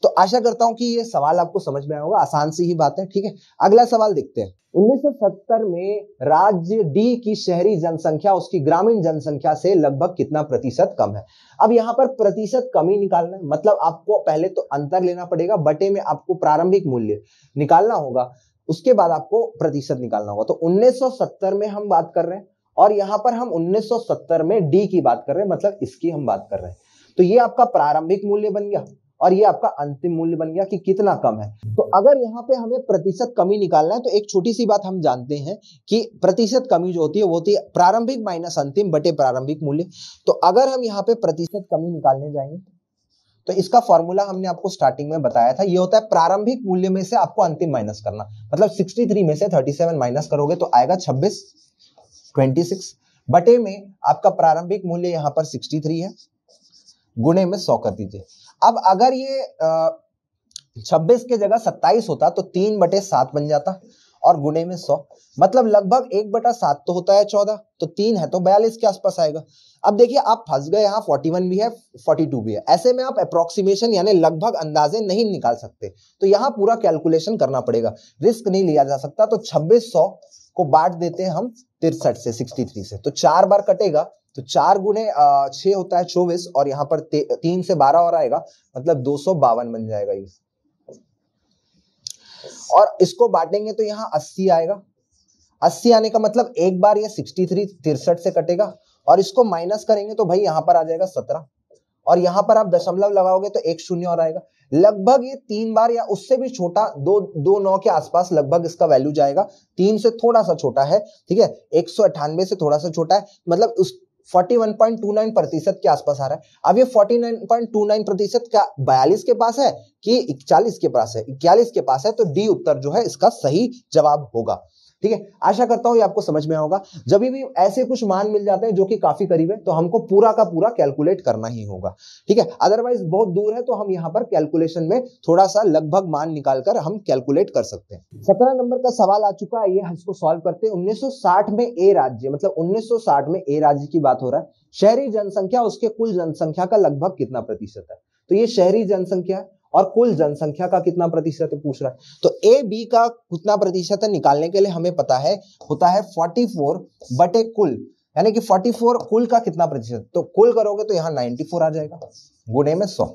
तो आशा करता हूं कि ये सवाल आपको समझ में आएगा आसान सी ही बात है ठीक है अगला सवाल देखते हैं 1970 में राज्य डी की शहरी जनसंख्या उसकी ग्रामीण जनसंख्या से लगभग कितना प्रतिशत कम है अब यहाँ पर प्रतिशत कमी निकालना है मतलब आपको पहले तो अंतर लेना पड़ेगा बटे में आपको प्रारंभिक मूल्य निकालना होगा उसके बाद आपको प्रतिशत निकालना होगा तो 1970 में हम बात कर रहे हैं और यहाँ पर हम 1970 में डी की बात कर रहे हैं मतलब इसकी हम बात कर रहे हैं तो ये आपका प्रारंभिक मूल्य बन गया और ये आपका अंतिम मूल्य बन गया कि कितना कम है तो अगर यहाँ पे हमें प्रतिशत कमी निकालना है तो एक छोटी सी बात हम जानते हैं कि प्रतिशत कमी जो होती है वो होती है प्रारंभिक माइनस अंतिम बटे प्रारंभिक मूल्य तो अगर हम यहाँ पे प्रतिशत कमी निकालने जाएंगे तो इसका फॉर्मूला हमने आपको स्टार्टिंग में बताया था ये होता है प्रारंभिक मूल्य में से आपको अंतिम माइनस करना मतलब 63 में से 37 माइनस करोगे तो आएगा 26 26 बटे में आपका प्रारंभिक मूल्य यहां पर 63 है गुणे में 100 कर दीजिए अब अगर ये छब्बीस के जगह 27 होता तो तीन बटे सात बन जाता और गुणे में सौ मतलब लगभग एक बटा सात तो होता है चौदह तो तीन है तो बयालीस के आसपास आएगा अब देखिए आप फंस गए यहाँ फोर्टी वन भी है फोर्टी टू भी है ऐसे में आप अप्रोक्सीमेशन यानी लगभग अंदाजे नहीं निकाल सकते तो यहाँ पूरा कैलकुलेशन करना पड़ेगा रिस्क नहीं लिया जा सकता तो छब्बीस सौ को बांट देते हैं हम तिरसठ से सिक्सटी थ्री से तो चार बार कटेगा तो चार गुणे छ होता है चौबीस और यहाँ पर तीन से बारह और आएगा मतलब दो सौ बावन बन जाएगा ये और इसको बांटेंगे तो यहाँ अस्सी आएगा अस्सी आने का मतलब एक बार ये सिक्सटी थ्री तिरसठ से कटेगा और इसको माइनस करेंगे तो भाई यहाँ पर आ जाएगा सत्रह और यहाँ पर आप दशमलव लगाओगे तो एक शून्य और आएगा लगभग ये तीन बार या उससे भी छोटा दो दो नौ के आसपास लगभग इसका वैल्यू जाएगा तीन से थोड़ा सा छोटा है ठीक है एक सौ से थोड़ा सा छोटा है मतलब उस 41.29 प्रतिशत के आसपास आ रहा है अब ये 49.29 प्रतिशत क्या बयालीस के पास है कि इकचालीस के पास है इक्यालीस के पास है तो डी उत्तर जो है इसका सही जवाब होगा ठीक है आशा करता हूं ये आपको समझ में होगा जब भी ऐसे कुछ मान मिल जाते हैं जो कि काफी करीब है तो हमको पूरा का पूरा कैलकुलेट करना ही होगा ठीक है अदरवाइज बहुत दूर है तो हम यहाँ पर कैलकुलेशन में थोड़ा सा लगभग मान निकाल कर हम कैलकुलेट कर सकते हैं सत्रह नंबर का सवाल आ चुका है ये इसको सॉल्व करते हैं उन्नीस में ए राज्य मतलब उन्नीस में ए राज्य की बात हो रहा है शहरी जनसंख्या उसके कुल जनसंख्या का लगभग कितना प्रतिशत है तो ये शहरी जनसंख्या है और कुल जनसंख्या का कितना प्रतिशत पूछ रहा है तो ए बी का कितना प्रतिशत निकालने के लिए हमें पता है होता है 44 बटे कुल यानी कि 44 कुल का कितना प्रतिशत तो कुल करोगे तो यहाँ 94 आ जाएगा गुणे में 100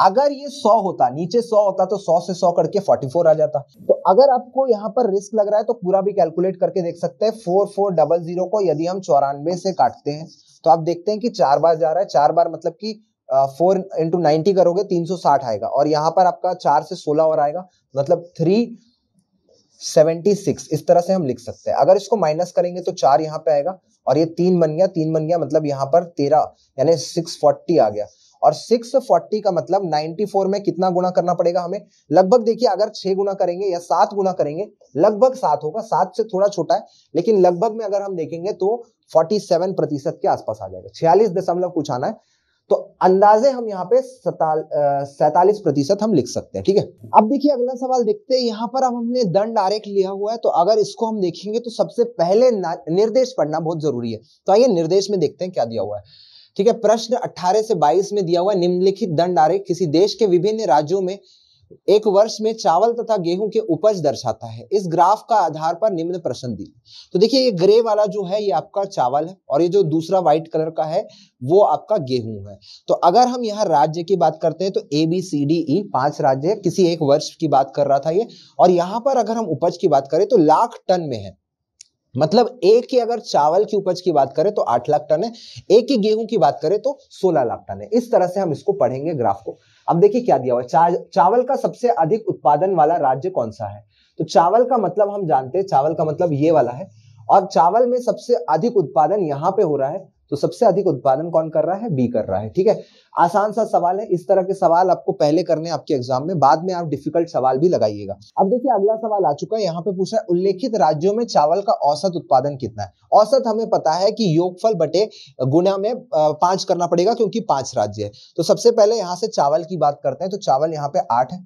अगर ये 100 होता नीचे 100 होता तो 100 से 100 करके 44 आ जाता तो अगर आपको यहाँ पर रिस्क लग रहा है तो पूरा भी कैलकुलेट करके देख सकते हैं फोर फोर डबल जीरो को यदि हम चौरानवे से काटते हैं तो आप देखते हैं कि चार बार जा रहा है चार बार मतलब कि फोर इंटू नाइनटी करोगे तीन सौ साठ आएगा और यहाँ पर आपका चार से सोलह और आएगा मतलब थ्री सेवेंटी सिक्स इस तरह से हम लिख सकते हैं अगर इसको माइनस करेंगे तो चार यहाँ पे आएगा और ये तीन बन गया तीन बन गया मतलब यहाँ पर तेरह यानी सिक्स फोर्टी आ गया और सिक्स फोर्टी का मतलब नाइनटी फोर में कितना गुना करना पड़ेगा हमें लगभग देखिए अगर छह गुना करेंगे या सात गुना करेंगे लगभग सात होगा सात से थोड़ा छोटा है लेकिन लगभग में अगर हम देखेंगे तो फोर्टी सेवन प्रतिशत के आसपास आ जाएगा छियालीस दशमलव कुछ आना है तो अंदाजे हम यहाँ पे सैतालीस प्रतिशत हम लिख सकते हैं ठीक है थीके? अब देखिए अगला सवाल देखते हैं यहाँ पर अब हमने दंड आरेख लिया हुआ है तो अगर इसको हम देखेंगे तो सबसे पहले निर्देश पढ़ना बहुत जरूरी है तो आइए निर्देश में देखते हैं क्या दिया हुआ है ठीक है प्रश्न 18 से 22 में दिया हुआ निम्नलिखित दंड आरेख किसी देश के विभिन्न राज्यों में एक वर्ष में चावल तथा गेहूं के उपज दर्शाता है इस ग्राफ का आधार पर निम्न प्रश्न दी तो देखिए ये ग्रे वाला जो है ये आपका चावल है और ये जो दूसरा व्हाइट कलर का है वो आपका गेहूं है तो अगर हम यहाँ राज्य की बात करते हैं तो A B C D E पांच राज्य किसी एक वर्ष की बात कर रहा था ये और यहाँ पर अगर हम उपज की बात करें तो लाख टन में है मतलब एक की अगर चावल की उपज की बात करें तो आठ लाख टन है एक ही गेहूं की बात करें तो सोलह लाख टन है इस तरह से हम इसको पढ़ेंगे ग्राफ को अब देखिए क्या दिया हुआ है चा, चावल का सबसे अधिक उत्पादन वाला राज्य कौन सा है तो चावल का मतलब हम जानते हैं चावल का मतलब ये वाला है और चावल में सबसे अधिक उत्पादन यहाँ पे हो रहा है तो सबसे अधिक उत्पादन कौन कर रहा है बी कर रहा है ठीक है आसान सा सवाल है इस तरह के सवाल आपको पहले करने आपके एग्जाम में बाद में आप डिफिकल्ट सवाल भी लगाइएगा अब देखिए अगला सवाल आ चुका है यहाँ पे पूछा है उल्लेखित राज्यों में चावल का औसत उत्पादन कितना है औसत हमें पता है कि योगफल बटे गुना में पांच करना पड़ेगा क्योंकि पांच राज्य है तो सबसे पहले यहाँ से चावल की बात करते हैं तो चावल यहाँ पे आठ है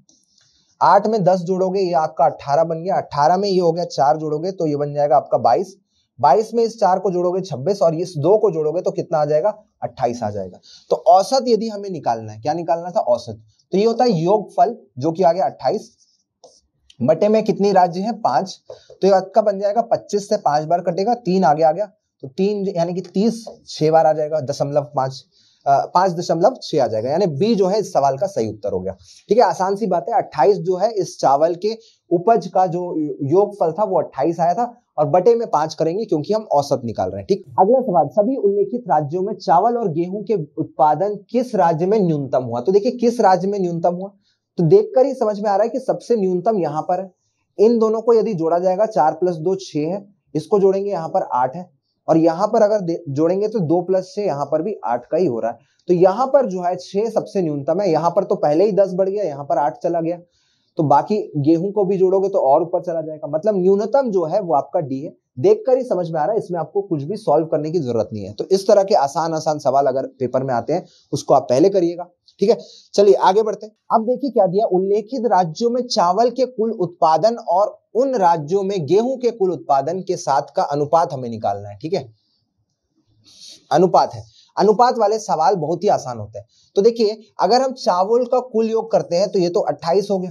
आठ में दस जोड़ोगे ये आपका अट्ठारह बन गया अट्ठारह में ये हो गया चार जोड़ोगे तो ये बन जाएगा आपका बाईस बाईस में इस चार को जोड़ोगे छब्बीस और इस दो को जोड़ोगे तो कितना आ जाएगा अट्ठाईस आ जाएगा तो औसत यदि हमें निकालना है क्या निकालना था औसत तो ये होता है योगफल जो कि आ गया अट्ठाईस बटे में कितनी राज्य है पांच तो का बन जाएगा पच्चीस से पांच बार कटेगा तीन आगे आ गया तो तीन यानी कि तीस छह बार आ जाएगा दशमलव पांच पांच दशमलव छह आ जाएगा यानी बी जो है इस सवाल का सही उत्तर हो गया ठीक है आसान सी बात है अट्ठाईस जो है इस चावल के उपज का जो योगफल था वो अट्ठाईस आया था और बटे में पांच करेंगे क्योंकि हम औसत निकाल रहे हैं ठीक अगला सवाल सभी उल्लेखित राज्यों में चावल और गेहूं के उत्पादन किस राज्य में न्यूनतम हुआ तो देखिए किस राज्य में न्यूनतम हुआ तो देखकर ही समझ में आ रहा है कि सबसे न्यूनतम यहाँ पर है इन दोनों को यदि जोड़ा जाएगा चार प्लस दो छे है इसको जोड़ेंगे यहाँ पर आठ है और यहां पर अगर जोड़ेंगे तो दो प्लस छह यहाँ पर भी आठ का ही हो रहा है तो यहां पर जो है छह सबसे न्यूनतम है यहाँ पर तो पहले ही दस बढ़ गया यहाँ पर आठ चला गया तो बाकी गेहूं को भी जोड़ोगे तो और ऊपर चला जाएगा मतलब न्यूनतम जो है वो आपका डी है देखकर ही समझ में आ रहा है इसमें आपको कुछ भी सॉल्व करने की जरूरत नहीं है तो इस तरह के आसान आसान सवाल अगर पेपर में आते हैं उसको आप पहले करिएगा ठीक है चलिए आगे बढ़ते हैं अब देखिए क्या दिया उल्लेखित राज्यों में चावल के कुल उत्पादन और उन राज्यों में गेहूं के कुल उत्पादन के साथ का अनुपात हमें निकालना है ठीक है अनुपात है अनुपात वाले सवाल बहुत ही आसान होते हैं तो देखिए अगर हम चावल का कुल योग करते हैं तो ये तो 28 हो गया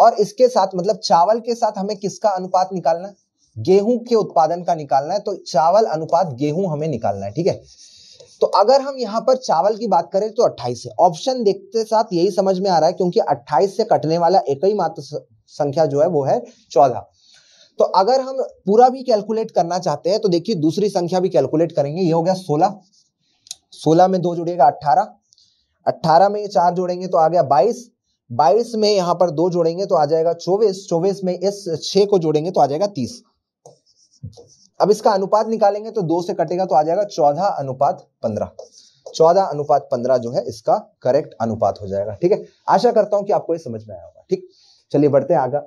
और इसके साथ मतलब चावल के साथ हमें किसका अनुपात निकालना है गेहूं के उत्पादन का निकालना है तो चावल अनुपात गेहूं हमें निकालना है ठीक है तो अगर हम यहां पर चावल की बात करें तो 28 है ऑप्शन देखते साथ यही समझ में आ रहा है क्योंकि 28 से कटने वाला एक ही मात्र संख्या जो है वो है 14 तो अगर हम पूरा भी कैलकुलेट करना चाहते हैं तो देखिए दूसरी संख्या भी कैलकुलेट करेंगे ये हो गया 16 16 में दो जुड़ेगा 18 18 में ये चार जोड़ेंगे तो आ गया बाईस बाईस में यहां पर दो जोड़ेंगे तो आ जाएगा चौबीस चौबीस में इस छे को जोड़ेंगे तो आ जाएगा तीस अब इसका अनुपात निकालेंगे तो दो से कटेगा तो आ जाएगा चौदह अनुपात पंद्रह चौदह अनुपात पंद्रह जो है इसका करेक्ट अनुपात हो जाएगा ठीक है आशा करता हूं कि आपको ये समझ में आया होगा ठीक चलिए बढ़ते हैं आगे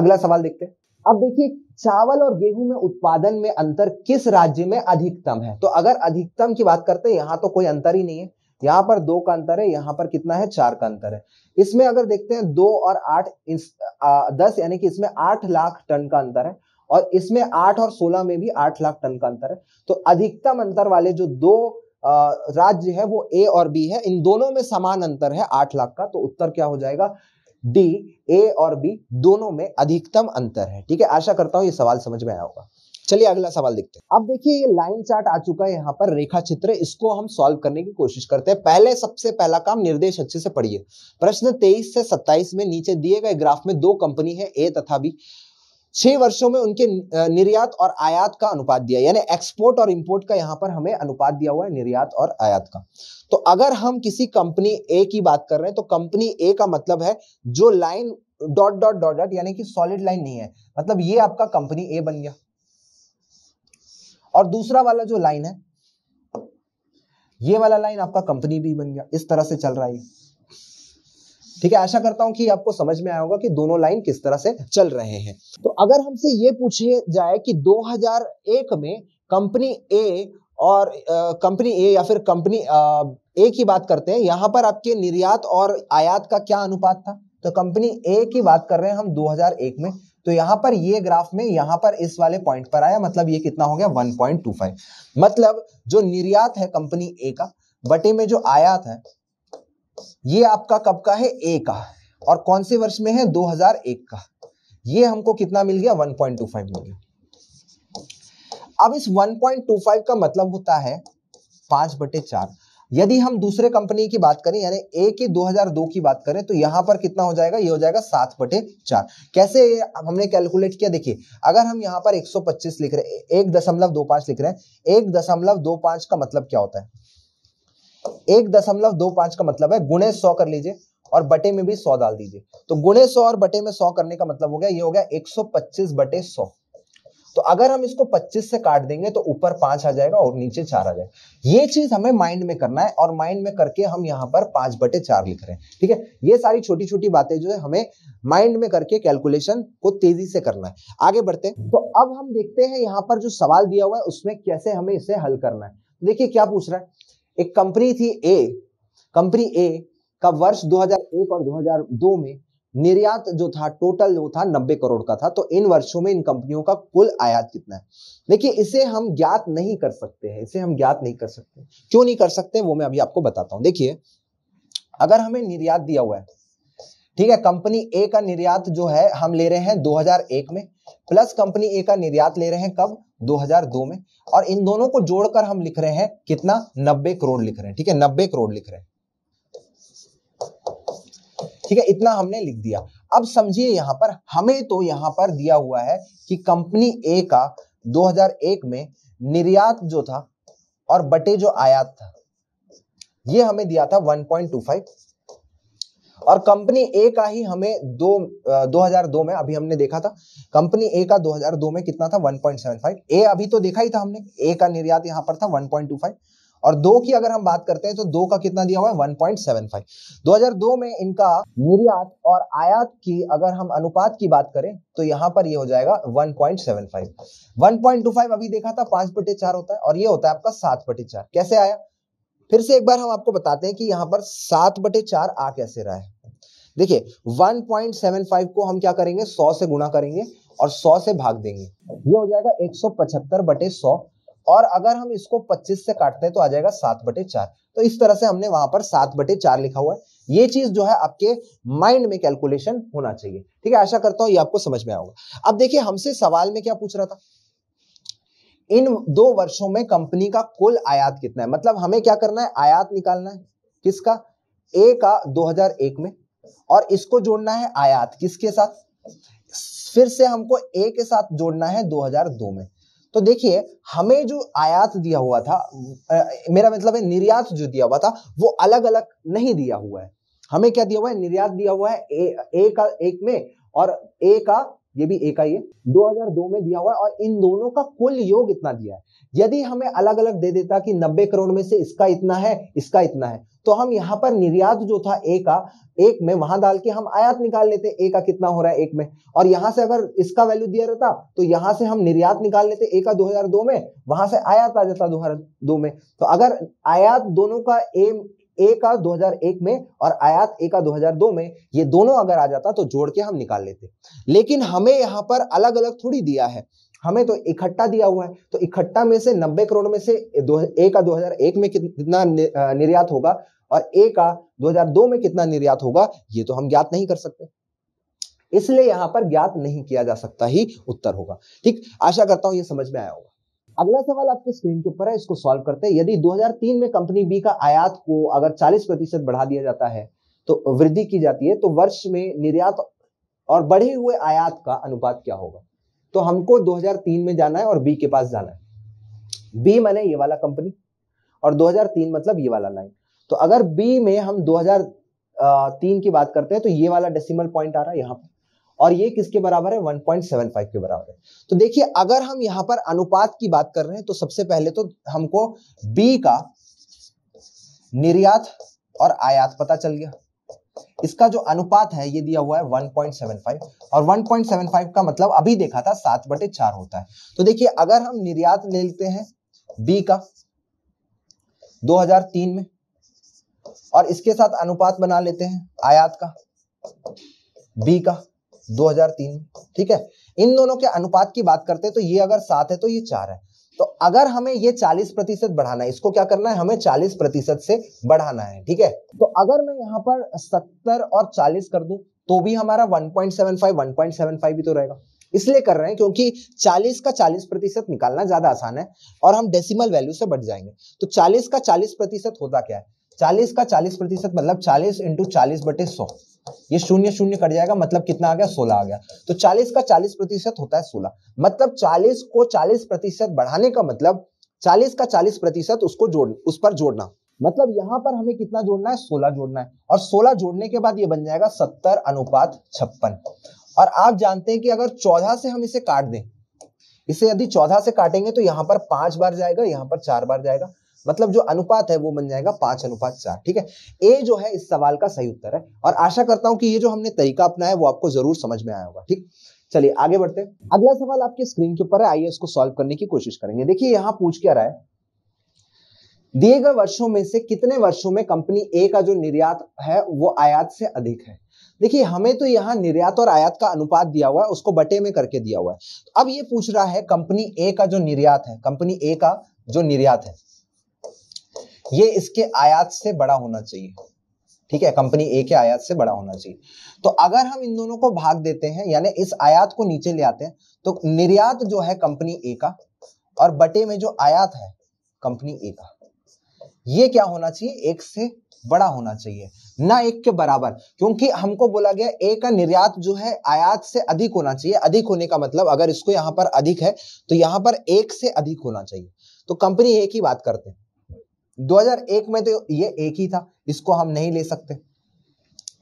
अगला सवाल देखते हैं अब देखिए चावल और गेहूं में उत्पादन में अंतर किस राज्य में अधिकतम है तो अगर अधिकतम की बात करते हैं यहां तो कोई अंतर ही नहीं है यहाँ पर दो का अंतर है यहाँ पर कितना है चार का अंतर है इसमें अगर देखते हैं दो और आठ दस यानी कि इसमें आठ लाख टन का अंतर है और इसमें आठ और सोलह में भी आठ लाख टन का अंतर है तो अधिकतम अंतर वाले जो दो राज्य है वो ए और बी है इन दोनों में समान अंतर है आठ लाख का तो उत्तर क्या हो जाएगा डी ए और बी दोनों में अधिकतम अंतर है ठीक है आशा करता हूं ये सवाल समझ में आया होगा चलिए अगला सवाल देखते हैं अब देखिए ये लाइन चार्ट आ चुका है यहाँ पर रेखा चित्र इसको हम सॉल्व करने की कोशिश करते हैं पहले सबसे पहला काम निर्देश अच्छे से पढ़िए प्रश्न तेईस से सत्ताईस में नीचे दिए गए ग्राफ में दो कंपनी है ए तथा बी छह वर्षों में उनके निर्यात और आयात का अनुपात दिया यानी एक्सपोर्ट और इंपोर्ट का यहाँ पर हमें अनुपात दिया हुआ है निर्यात और आयात का तो अगर हम किसी कंपनी ए की बात कर रहे हैं तो कंपनी ए का मतलब है जो line dot dot dot dot यानी कि सॉलिड लाइन नहीं है मतलब ये आपका कंपनी ए बन गया और दूसरा वाला जो लाइन है ये वाला लाइन आपका कंपनी भी बन गया इस तरह से चल रहा है ठीक है आशा करता हूं कि आपको समझ में आया होगा कि दोनों लाइन किस तरह से चल रहे हैं तो अगर हमसे ये पूछे जाए कि 2001 में कंपनी ए और कंपनी ए या फिर कंपनी ए की बात करते हैं यहां पर आपके निर्यात और आयात का क्या अनुपात था तो कंपनी ए की बात कर रहे हैं हम 2001 में तो यहां पर ये ग्राफ में यहां पर इस वाले पॉइंट पर आया मतलब ये कितना हो गया 1.25 मतलब जो निर्यात है कंपनी ए का बटे में जो आयात है ये आपका कब का है ए का और कौन से वर्ष में है 2001 का ये हमको कितना मिल गया 1.25 मिल गया अब इस 1.25 का मतलब होता है पांच बटे चार यदि हम दूसरे कंपनी की बात करें यानी ए की 2002 की बात करें तो यहां पर कितना हो जाएगा ये हो जाएगा सात बटे चार कैसे हमने कैलकुलेट किया देखिए अगर हम यहां पर 125 लिख रहे हैं एक दशमलव दो पांच लिख रहे हैं एक दशमलव दो पांच का मतलब क्या होता है एक दशमलव दो पांच का मतलब है गुणे सौ कर लीजिए और बटे में भी सौ डाल दीजिए तो गुणे सौ और बटे में सौ करने का मतलब हो गया ये हो गया एक सौ पच्चीस बटे सौ तो अगर हम इसको 25 से काट देंगे तो ऊपर पांच आ जाएगा और नीचे चार आ जाएगा ये चीज हमें माइंड में करना है और माइंड में करके हम यहाँ पर पांच बटे चार लिख रहे हैं ठीक है ये सारी छोटी छोटी बातें जो है हमें माइंड में करके कैलकुलेशन को तेजी से करना है आगे बढ़ते हैं तो अब हम देखते हैं यहाँ पर जो सवाल दिया हुआ है उसमें कैसे हमें इसे हल करना है तो देखिए क्या पूछ रहा है एक कंपनी थी ए कंपनी ए का वर्ष 2001 और 2002 में निर्यात जो था टोटल वो था नब्बे करोड़ का था तो इन वर्षों में इन कंपनियों का कुल आयात कितना है देखिए इसे हम ज्ञात नहीं कर सकते हैं इसे हम ज्ञात नहीं कर सकते क्यों नहीं कर सकते वो मैं अभी आपको बताता हूं देखिए अगर हमें निर्यात दिया हुआ है ठीक है कंपनी ए का निर्यात जो है हम ले रहे हैं 2001 में प्लस कंपनी ए का निर्यात ले रहे हैं कब 2002 में और इन दोनों को जोड़कर हम लिख रहे हैं कितना 90 करोड़ लिख रहे हैं ठीक है 90 करोड़ लिख रहे हैं ठीक है इतना हमने लिख दिया अब समझिए यहाँ पर हमें तो यहाँ पर दिया हुआ है कि कंपनी ए का 2001 में निर्यात जो था और बटे जो आयात था ये हमें दिया था 1.25 और कंपनी ए का ही हमें दो 2002 में अभी हमने देखा था कंपनी ए का 2002 में कितना था 1.75 ए अभी तो देखा ही था हमने ए का निर्यात यहाँ पर था 1.25 और दो की अगर हम बात करते हैं तो दो का कितना दिया हुआ है 1.75 2002 में इनका निर्यात और आयात की अगर हम अनुपात की बात करें तो यहाँ पर ये यह हो जाएगा 1.75 1.25 अभी देखा था पांच बटे चार होता है और ये होता है आपका सात बटे चार कैसे आया फिर से एक बार हम आपको बताते हैं कि यहाँ पर सात बटे चार आ कैसे रहा है देखिए 1.75 को हम क्या करेंगे 100 से गुणा करेंगे और 100 से भाग देंगे ये हो जाएगा एक पचहत्तर बटे सौ और अगर हम इसको 25 से काटते हैं तो आ जाएगा सात बटे चार तो इस तरह से हमने वहां पर सात बटे चार लिखा हुआ है ये चीज जो है आपके माइंड में कैलकुलेशन होना चाहिए ठीक है आशा करता हूं ये आपको समझ में आऊगा अब देखिए हमसे सवाल में क्या पूछ रहा था इन दो वर्षों में कंपनी का कुल आयात कितना है मतलब हमें क्या करना है आयात निकालना है किसका ए का 2001 में और इसको जोड़ना है आयात किसके साथ फिर से हमको ए के साथ जोड़ना है 2002 में तो देखिए हमें जो आयात दिया हुआ था आ, मेरा मतलब है निर्यात जो दिया हुआ था वो अलग अलग नहीं दिया हुआ है हमें क्या दिया हुआ है निर्यात दिया हुआ है ए, ए का एक में और ए का ये भी एक आई है 2002 में दिया हुआ है और इन दोनों का कुल योग इतना दिया है यदि हमें अलग अलग दे देता कि 90 करोड़ में से इसका इतना है इसका इतना है तो हम यहां पर निर्यात जो था ए का एक में वहां डाल के हम आयात निकाल लेते ए का कितना हो रहा है एक में और यहां से अगर इसका वैल्यू दिया रहता तो यहां से हम निर्यात निकाल लेते ए का 2002 में वहां से आयात आ जाता दो में तो अगर आयात दोनों का ए ए का 2001 में और आयात एक का 2002 में ये दोनों अगर आ जाता तो जोड़ के हम निकाल लेते लेकिन हमें यहाँ पर अलग अलग थोड़ी दिया है हमें तो इकट्ठा दिया हुआ है तो इकट्ठा में से नब्बे करोड़ में से ए का 2001 में कितना निर्यात होगा और ए का 2002 में कितना निर्यात होगा ये तो हम ज्ञात नहीं कर सकते इसलिए यहां पर ज्ञात नहीं किया जा सकता ही उत्तर होगा ठीक आशा करता हूं ये समझ में आया होगा अगला सवाल आपके स्क्रीन के ऊपर है इसको सॉल्व करते हैं यदि 2003 में कंपनी बी का आयात को अगर 40 प्रतिशत बढ़ा दिया जाता है तो वृद्धि की जाती है तो वर्ष में निर्यात और बढ़े हुए आयात का अनुपात क्या होगा तो हमको 2003 में जाना है और बी के पास जाना है बी मैंने ये वाला कंपनी और 2003 मतलब ये वाला लाइन तो अगर बी में हम 2003 की बात करते हैं तो ये वाला डेसिमल पॉइंट आ रहा है यहाँ पर और ये किसके बराबर है 1.75 के बराबर है तो देखिए अगर हम यहां पर अनुपात की बात कर रहे हैं तो सबसे पहले तो हमको बी का निर्यात और आयात पता चल गया इसका जो अनुपात है ये दिया हुआ है 1.75 और 1.75 का मतलब अभी देखा था सात बटे चार होता है तो देखिए अगर हम निर्यात ले लेते हैं बी का 2003 में और इसके साथ अनुपात बना लेते हैं आयात का बी का 2003 ठीक है इन दोनों के अनुपात की बात करते हैं तो ये अगर सात है तो ये चार है तो अगर हमें ये 40 प्रतिशत बढ़ाना है इसको क्या करना है हमें 40 प्रतिशत से बढ़ाना है ठीक है तो अगर मैं यहां पर 70 और 40 कर दूं तो भी हमारा 1.75 1.75 भी तो रहेगा इसलिए कर रहे हैं क्योंकि 40 का 40 प्रतिशत निकालना ज्यादा आसान है और हम डेसिमल वैल्यू से बढ़ जाएंगे तो 40 का 40 प्रतिशत होता क्या है 40 का 40 प्रतिशत मतलब 40 इंटू चालीस बटे सौ ये शून्य शून्य कट जाएगा मतलब कितना आ गया सोलह आ गया तो चालीस का चालीस प्रतिशत होता है सोलह मतलब चालीस को चालीस प्रतिशत बढ़ाने का मतलब चालीस का चालीस प्रतिशत उसको जोड़ उस पर जोड़ना मतलब यहां पर हमें कितना जोड़ना है सोलह जोड़ना है और सोलह जोड़ने के बाद ये बन जाएगा सत्तर अनुपात छप्पन और आप जानते हैं कि अगर चौदह से हम इसे काट दें इसे यदि चौदह से काटेंगे तो यहां पर पांच बार जाएगा यहां पर चार बार जाएगा मतलब जो अनुपात है वो बन जाएगा पांच अनुपात चार ठीक है ए जो है इस सवाल का सही उत्तर है और आशा करता हूं कि ये जो हमने तरीका अपना है वो आपको जरूर समझ में आया होगा ठीक चलिए आगे बढ़ते हैं अगला सवाल आपके स्क्रीन के ऊपर है आइए इसको सॉल्व करने की कोशिश करेंगे देखिए यहाँ पूछ क्या रहा है दिए गए वर्षों में से कितने वर्षों में कंपनी ए का जो निर्यात है वो आयात से अधिक है देखिए हमें तो यहाँ निर्यात और आयात का अनुपात दिया हुआ है उसको बटे में करके दिया हुआ है अब ये पूछ रहा है कंपनी ए का जो निर्यात है कंपनी ए का जो निर्यात है ये इसके आयात से बड़ा होना चाहिए ठीक है कंपनी ए के आयात से बड़ा होना चाहिए तो अगर हम इन दोनों को भाग देते हैं यानी इस आयात को नीचे ले आते हैं तो निर्यात जो है कंपनी ए का और बटे में जो आयात है कंपनी ए का ये क्या होना चाहिए एक से बड़ा होना चाहिए ना एक के बराबर क्योंकि हमको बोला गया ए का निर्यात जो है आयात से अधिक होना चाहिए अधिक होने का मतलब अगर इसको यहां पर अधिक है तो यहां पर एक से अधिक होना चाहिए तो कंपनी ए की बात करते हैं 2001 में तो ये एक ही था इसको हम नहीं ले सकते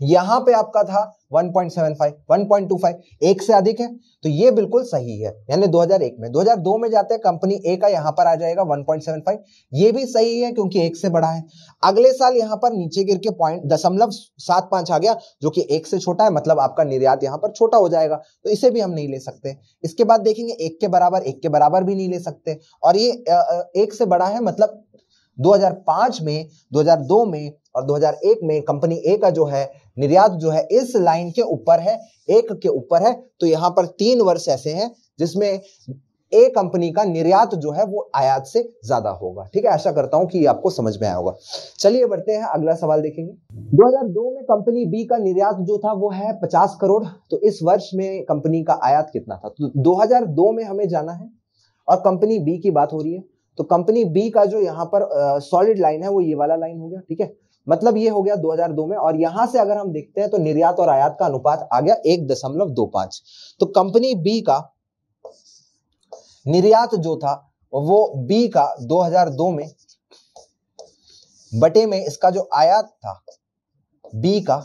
यहां पे आपका था 1.75 1.25 एक से अधिक है तो ये बिल्कुल सही है यानी 2001 में 2002 में जाते हैं कंपनी ए का यहां पर आ जाएगा 1.75 ये भी सही है क्योंकि एक से बड़ा है अगले साल यहां पर नीचे गिर के पॉइंट दशमलव सात पांच आ गया जो कि एक से छोटा है मतलब आपका निर्यात यहां पर छोटा हो जाएगा तो इसे भी हम नहीं ले सकते इसके बाद देखेंगे एक के बराबर एक के बराबर भी नहीं ले सकते और ये एक से बड़ा है मतलब 2005 में 2002 में और 2001 में कंपनी ए का जो है निर्यात जो है इस लाइन के ऊपर है एक के ऊपर है तो यहाँ पर तीन वर्ष ऐसे हैं जिसमें ए कंपनी का निर्यात जो है वो आयात से ज्यादा होगा ठीक है आशा करता हूं कि आपको समझ में आया होगा चलिए बढ़ते हैं अगला सवाल देखेंगे 2002 में कंपनी बी का निर्यात जो था वो है 50 करोड़ तो इस वर्ष में कंपनी का आयात कितना था तो 2002 में हमें जाना है और कंपनी बी की बात हो रही है तो कंपनी बी का जो यहाँ पर सॉलिड लाइन है वो ये वाला लाइन हो गया ठीक है मतलब ये हो गया 2002 में और यहां से अगर हम देखते हैं तो निर्यात और आयात का अनुपात आ गया एक दशमलव दो पांच तो कंपनी बी का निर्यात जो था वो बी का 2002 में बटे में इसका जो आयात था बी का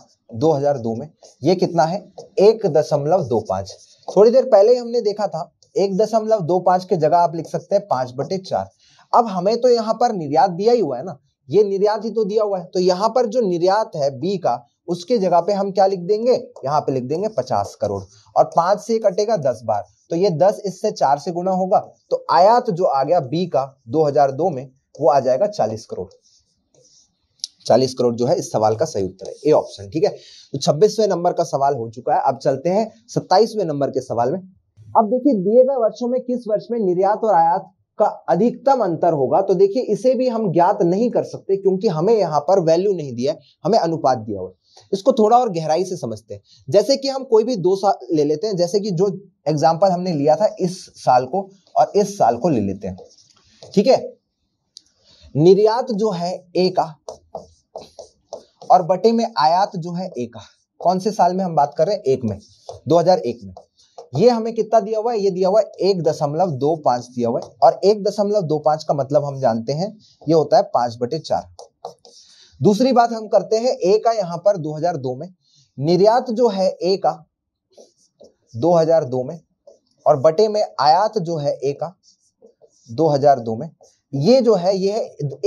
2002 में ये कितना है एक दशमलव दो पांच थोड़ी देर पहले ही हमने देखा था एक दशमलव दो पांच के जगह आप लिख सकते हैं पांच बटे चार अब हमें तो यहाँ पर निर्यात दिया ही हुआ है ना ये निर्यात ही तो दिया हुआ है तो यहाँ पर जो निर्यात है बी का उसके जगह पे हम क्या लिख देंगे यहाँ पे लिख देंगे पचास करोड़ और पांच से कटेगा दस बार तो ये दस इससे चार से गुना होगा तो आयात जो आ गया बी का 2002 में वो आ जाएगा चालीस करोड़ चालीस करोड़ जो है इस सवाल का सही उत्तर है ए ऑप्शन ठीक है तो छब्बीसवें नंबर का सवाल हो चुका है अब चलते हैं सत्ताईसवें नंबर के सवाल में अब देखिए दिए गए वर्षों में किस वर्ष में निर्यात और आयात का अधिकतम अंतर होगा तो देखिए इसे भी हम ज्ञात नहीं कर सकते क्योंकि हमें यहाँ पर वैल्यू नहीं दिया हमें अनुपात दिया हुआ इसको थोड़ा और गहराई से समझते हैं जैसे कि हम कोई भी दो साल ले लेते हैं जैसे कि जो एग्जाम्पल हमने लिया था इस साल को और इस साल को ले लेते हैं ठीक है निर्यात जो है ए का और बटे में आयात जो है ए का कौन से साल में हम बात कर रहे हैं एक में 2001 में ये हमें कितना दिया हुआ है ये दिया हुआ है एक दशमलव दो पांच दिया हुआ है और एक दशमलव दो पांच का मतलब हम जानते हैं ये होता है पांच बटे चार दूसरी बात हम करते हैं ए का यहां पर 2002 में निर्यात जो है ए का 2002 में और बटे में आयात जो है ए का 2002 में ये जो है ये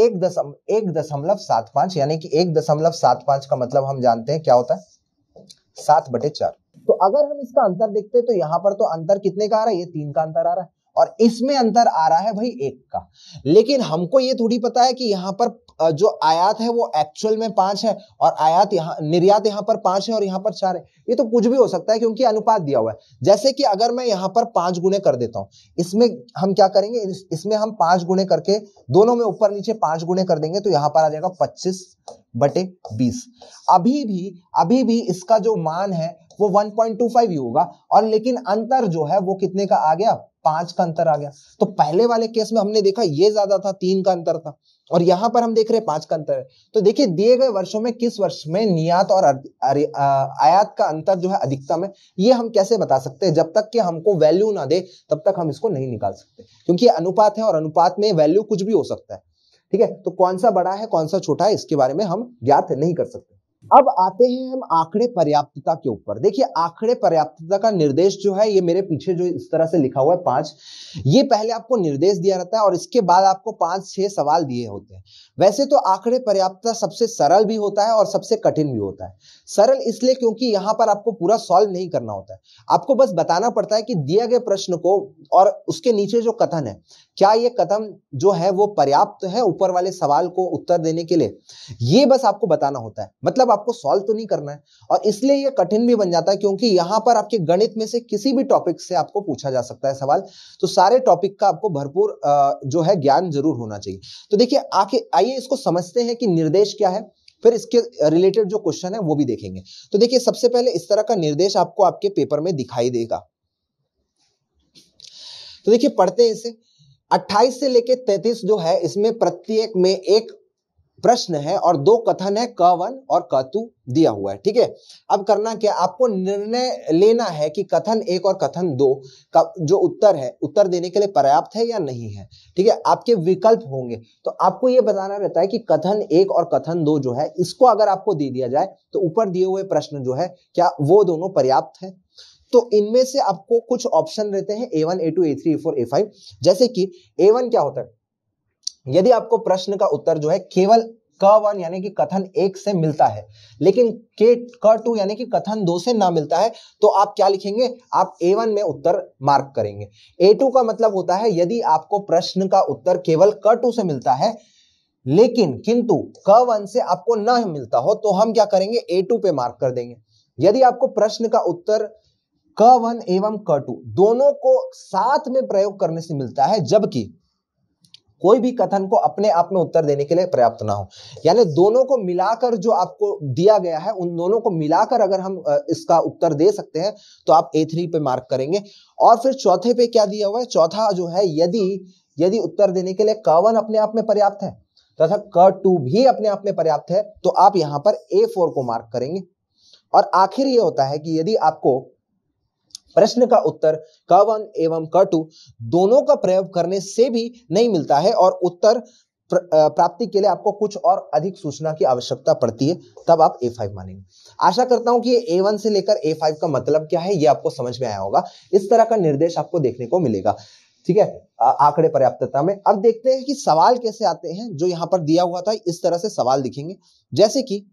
एक दशम एक दशमलव सात पांच यानी कि एक दशमलव सात पांच का मतलब हम जानते हैं क्या होता है सात बटे चार तो अगर हम इसका अंतर देखते हैं तो यहाँ पर तो अंतर कितने का आ रहा है ये तीन का अंतर आ रहा है और इसमें अंतर आ रहा है भाई एक का लेकिन हमको ये थोड़ी पता है कि यहाँ पर जो आयात है वो एक्चुअल में पांच है और आयात यहाँ निर्यात यहाँ पर पांच है और यहाँ पर चार है ये तो कुछ भी हो सकता है क्योंकि अनुपात दिया हुआ है जैसे कि अगर मैं यहाँ पर पांच गुणे कर देता हूं इसमें हम क्या करेंगे इसमें हम पांच गुणे करके दोनों में ऊपर नीचे पांच गुणे कर देंगे तो यहाँ पर आ जाएगा पच्चीस बटे बीस अभी भी अभी भी इसका जो मान है वो 1.25 ही होगा और लेकिन अंतर जो है वो कितने का आ गया पांच का अंतर आ गया तो पहले वाले केस में हमने देखा ये ज्यादा था तीन का अंतर था और यहाँ पर हम देख रहे हैं पांच का अंतर है तो देखिए दिए गए वर्षों में किस वर्ष में नियात और आयात का अंतर जो है अधिकतम है ये हम कैसे बता सकते हैं जब तक कि हमको वैल्यू ना दे तब तक हम इसको नहीं निकाल सकते क्योंकि अनुपात है और अनुपात में वैल्यू कुछ भी हो सकता है ठीक है तो कौन सा बड़ा है कौन सा छोटा है इसके बारे में हम ज्ञात नहीं कर सकते अब आते हैं हम आंकड़े पर्याप्तता के ऊपर देखिए आंकड़े पर्याप्तता का निर्देश जो है ये मेरे पीछे जो इस तरह से लिखा हुआ है पांच ये पहले आपको निर्देश दिया रहता है और इसके बाद आपको पांच छह सवाल दिए होते हैं वैसे तो आंकड़े पर्याप्तता सबसे सरल भी होता है और सबसे कठिन भी होता है सरल इसलिए क्योंकि यहाँ पर आपको पूरा सॉल्व नहीं करना होता है आपको बस बताना पड़ता है कि दिया गया प्रश्न को और उसके नीचे जो कथन है क्या ये कथन जो है वो पर्याप्त है ऊपर वाले सवाल को उत्तर देने के लिए ये बस आपको बताना होता है मतलब आपको सॉल्व तो नहीं करना है और इसलिए ये कठिन भी बन जाता है क्योंकि यहाँ पर आपके गणित में से किसी भी टॉपिक से आपको पूछा जा सकता है सवाल तो सारे टॉपिक का आपको भरपूर जो है ज्ञान जरूर होना चाहिए तो देखिए आखिर आइए इसको समझते हैं कि निर्देश क्या है फिर इसके रिलेटेड जो क्वेश्चन है वो भी देखेंगे तो देखिए सबसे पहले इस तरह का निर्देश आपको आपके पेपर में दिखाई देगा तो देखिए पढ़ते हैं इसे 28 से लेके 33 जो है इसमें प्रत्येक में एक प्रश्न है और दो कथन है क वन और क टू दिया हुआ है ठीक है अब करना क्या आपको निर्णय लेना है कि कथन एक और कथन दो का जो उत्तर है उत्तर देने के लिए पर्याप्त है या नहीं है ठीक है आपके विकल्प होंगे तो आपको यह बताना रहता है कि कथन एक और कथन दो जो है इसको अगर आपको दे दिया जाए तो ऊपर दिए हुए प्रश्न जो है क्या वो दोनों पर्याप्त है तो इनमें से आपको कुछ ऑप्शन रहते हैं A one A two A three A four A five जैसे कि ए वन क्या होता है यदि आपको प्रश्न का उत्तर जो है केवल क वन यानी कि कथन एक से मिलता है लेकिन के क टू यानी कि कथन दो से ना मिलता है तो आप क्या लिखेंगे आप ए वन में उत्तर मार्क करेंगे ए टू का मतलब होता है यदि आपको प्रश्न का उत्तर केवल क टू से मिलता है लेकिन किंतु क वन से आपको ना मिलता हो तो हम क्या करेंगे ए टू पे मार्क कर देंगे यदि आपको प्रश्न का उत्तर क वन एवं क टू दोनों को साथ में प्रयोग करने से मिलता है जबकि कोई भी कथन को अपने आप में उत्तर देने के लिए पर्याप्त ना हो यानी दोनों को मिलाकर जो आपको दिया गया है उन दोनों को मिलाकर अगर हम इसका उत्तर दे सकते हैं तो आप ए थ्री पे मार्क करेंगे और फिर चौथे पे क्या दिया हुआ है चौथा जो है यदि यदि उत्तर देने के लिए कवन अपने आप में पर्याप्त है तथा क टू भी अपने आप में पर्याप्त है तो आप यहां पर ए फोर को मार्क करेंगे और आखिर ये होता है कि यदि आपको प्रश्न का उत्तर क वन एवं क टू दोनों का प्रयोग करने से भी नहीं मिलता है और उत्तर प्राप्ति के लिए आपको कुछ और अधिक सूचना की आवश्यकता पड़ती है तब आप ए फाइव मानेंगे आशा करता हूं कि ए वन से लेकर ए फाइव का मतलब क्या है यह आपको समझ में आया होगा इस तरह का निर्देश आपको देखने को मिलेगा ठीक है आंकड़े पर्याप्तता में अब देखते हैं कि सवाल कैसे आते हैं जो यहां पर दिया हुआ था इस तरह से सवाल दिखेंगे जैसे कि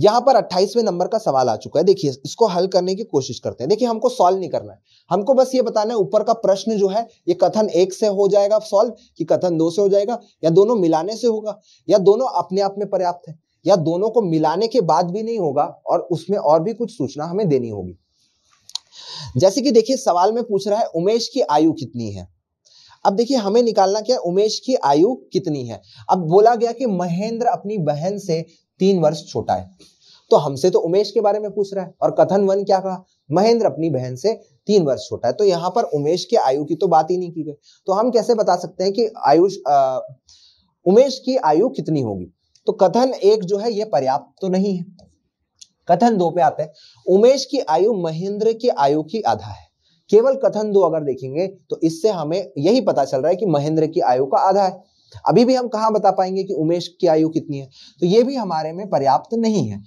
यहाँ पर 28वें नंबर का सवाल आ चुका है देखिए इसको हल करने की कोशिश करते हैं देखिए हमको सॉल्व नहीं करना है हमको बस ये बताना है ऊपर का प्रश्न जो है ये कथन एक से हो जाएगा सॉल्व कि कथन दो से हो जाएगा या दोनों मिलाने से होगा या दोनों अपने आप में पर्याप्त है या दोनों को मिलाने के बाद भी नहीं होगा और उसमें और भी कुछ सूचना हमें देनी होगी जैसे कि देखिए सवाल में पूछ रहा है उमेश की आयु कितनी है अब देखिए हमें निकालना क्या है उमेश की आयु कितनी है अब बोला गया कि महेंद्र अपनी बहन से तीन वर्ष छोटा है तो हमसे तो उमेश के बारे में पूछ रहा है और कथन वन क्या कहा महेंद्र अपनी बहन से तीन वर्ष छोटा है तो यहाँ पर उमेश के आयु की तो बात ही नहीं की गई तो हम कैसे बता सकते हैं कि आयुष उमेश की आयु कितनी होगी तो कथन एक जो है यह पर्याप्त तो नहीं है कथन दो पे आते हैं उमेश की आयु महेंद्र की आयु की आधा है केवल कथन दो अगर देखेंगे तो इससे हमें यही पता चल रहा है कि महेंद्र की आयु का आधा है अभी भी हम कहाँ बता पाएंगे कि उमेश की आयु कितनी है तो ये भी हमारे में पर्याप्त नहीं है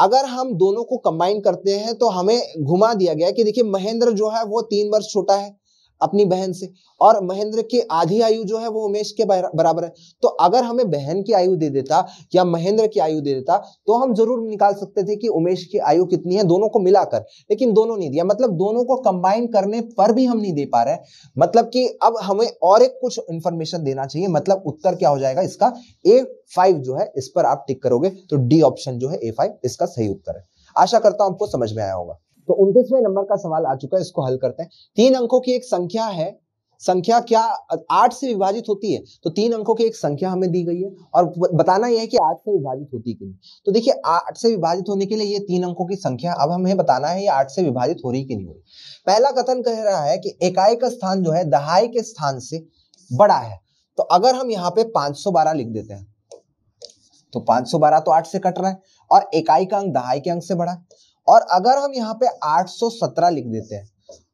अगर हम दोनों को कंबाइन करते हैं तो हमें घुमा दिया गया कि देखिए महेंद्र जो है वो तीन वर्ष छोटा है अपनी बहन से और महेंद्र की आधी आयु जो है वो उमेश के बराबर है तो अगर हमें बहन की आयु दे देता या महेंद्र की आयु दे देता तो हम जरूर निकाल सकते थे कि उमेश की आयु कितनी है दोनों को मिलाकर लेकिन दोनों नहीं दिया मतलब दोनों को कंबाइन करने पर भी हम नहीं दे पा रहे मतलब कि अब हमें और एक कुछ इंफॉर्मेशन देना चाहिए मतलब उत्तर क्या हो जाएगा इसका ए फाइव जो है इस पर आप टिक करोगे तो डी ऑप्शन जो है ए फाइव इसका सही उत्तर है आशा करता हूं आपको समझ में आया होगा तो उनतीसवें नंबर का सवाल आ चुका है इसको हल करते हैं तीन अंकों की एक संख्या है संख्या क्या आठ से विभाजित होती है तो तीन अंकों की एक संख्या हमें दी गई है और बताना यह है कि आठ से विभाजित होती कि नहीं तो देखिए आठ से विभाजित होने के लिए ये तीन अंकों की संख्या अब हमें बताना है ये आठ से विभाजित हो रही कि नहीं हो रही पहला कथन कह रहा है कि इकाई का स्थान जो है दहाई के स्थान से बड़ा है तो अगर हम यहाँ पे पांच लिख देते हैं तो पांच तो आठ से कट रहा है और इकाई का अंक दहाई के अंक से बड़ा है और अगर हम यहाँ पे 817 लिख देते हैं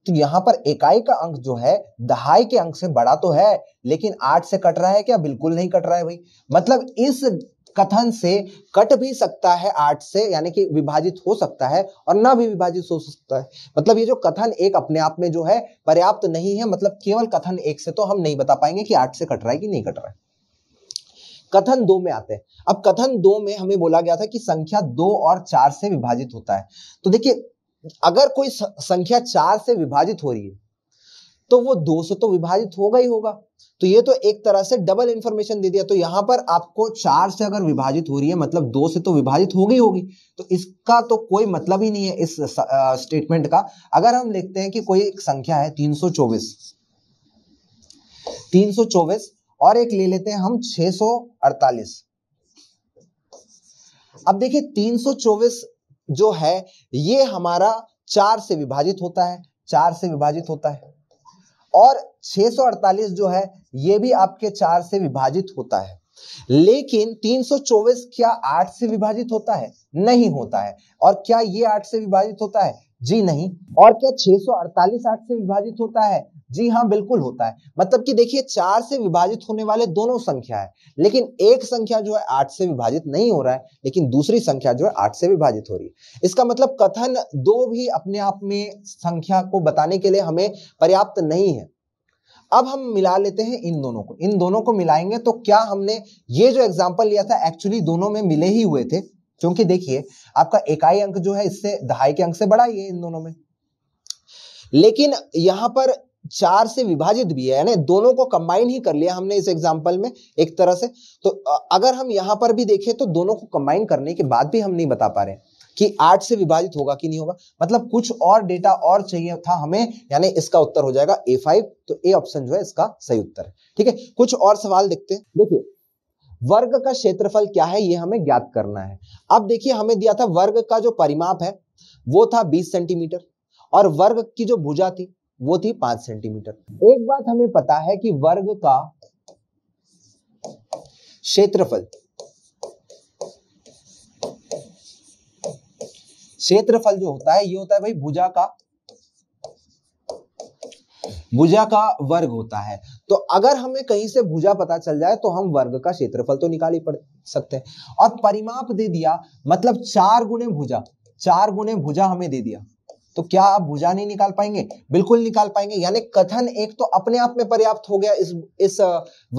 तो यहाँ पर इकाई का अंक जो है दहाई के अंक से बड़ा तो है लेकिन आठ से कट रहा है क्या बिल्कुल नहीं कट रहा है भाई मतलब इस कथन से कट भी सकता है आठ से यानी कि विभाजित हो सकता है और ना भी विभाजित हो सकता है मतलब ये जो कथन एक अपने आप में जो है पर्याप्त नहीं है मतलब केवल कथन एक से तो हम नहीं बता पाएंगे कि आठ से कट रहा है कि नहीं कट रहा है कथन दो में आते हैं अब कथन दो में हमें बोला गया था कि संख्या दो और चार से विभाजित होता है तो देखिए अगर कोई संख्या चार से विभाजित हो रही है तो वो दो से तो विभाजित होगा ही होगा तो ये तो एक तरह से डबल इंफॉर्मेशन दे दिया तो यहां पर आपको चार से अगर विभाजित हो रही है मतलब दो से तो विभाजित हो गई होगी तो इसका तो कोई मतलब ही नहीं है इस स्टेटमेंट का अगर हम लिखते हैं कि कोई एक संख्या है 324 324 और एक ले लेते हैं हम 648 अब देखिए 324 जो है ये हमारा चार से विभाजित होता है चार से विभाजित होता है और 648 जो है ये भी आपके चार से विभाजित होता है लेकिन 324 क्या आठ से विभाजित होता है नहीं होता है और क्या ये आठ से विभाजित होता है जी नहीं और क्या 648 आठ से विभाजित होता है जी हाँ बिल्कुल होता है मतलब कि देखिए चार से विभाजित होने वाले दोनों संख्या है लेकिन एक संख्या जो है आठ से विभाजित नहीं हो रहा है लेकिन दूसरी संख्या जो है आठ से विभाजित हो रही है इसका मतलब कथन दो भी अपने आप में संख्या को बताने के लिए हमें पर्याप्त नहीं है अब हम मिला लेते हैं इन दोनों को इन दोनों को मिलाएंगे तो क्या हमने ये जो एग्जाम्पल लिया था एक्चुअली दोनों में मिले ही हुए थे क्योंकि देखिए आपका इकाई अंक जो है इससे दहाई के अंक से बड़ा ही है इन दोनों में लेकिन यहां पर चार से विभाजित भी है यानी दोनों को कंबाइन ही कर लिया हमने इस एग्जाम्पल में एक तरह से तो अगर हम यहां पर भी देखें तो दोनों को कंबाइन करने के बाद भी हम नहीं बता पा रहे कि आठ से विभाजित होगा कि नहीं होगा मतलब कुछ और डेटा और चाहिए था हमें यानी इसका उत्तर हो जाएगा ए फाइव तो ए ऑप्शन जो है इसका सही उत्तर है ठीक है कुछ और सवाल देखते हैं देखिए वर्ग का क्षेत्रफल क्या है यह हमें ज्ञात करना है अब देखिए हमें दिया था वर्ग का जो परिमाप है वो था बीस सेंटीमीटर और वर्ग की जो भुजा थी वो थी पांच सेंटीमीटर एक बात हमें पता है कि वर्ग का क्षेत्रफल क्षेत्रफल जो होता है ये होता है भाई भुजा का भुजा का वर्ग होता है तो अगर हमें कहीं से भुजा पता चल जाए तो हम वर्ग का क्षेत्रफल तो निकाल ही पड़ सकते हैं और परिमाप दे दिया मतलब चार गुणे भुजा चार गुणे भुजा हमें दे दिया तो क्या आप भुजा नहीं निकाल पाएंगे बिल्कुल निकाल पाएंगे यानी कथन एक तो अपने आप में पर्याप्त हो गया इस इस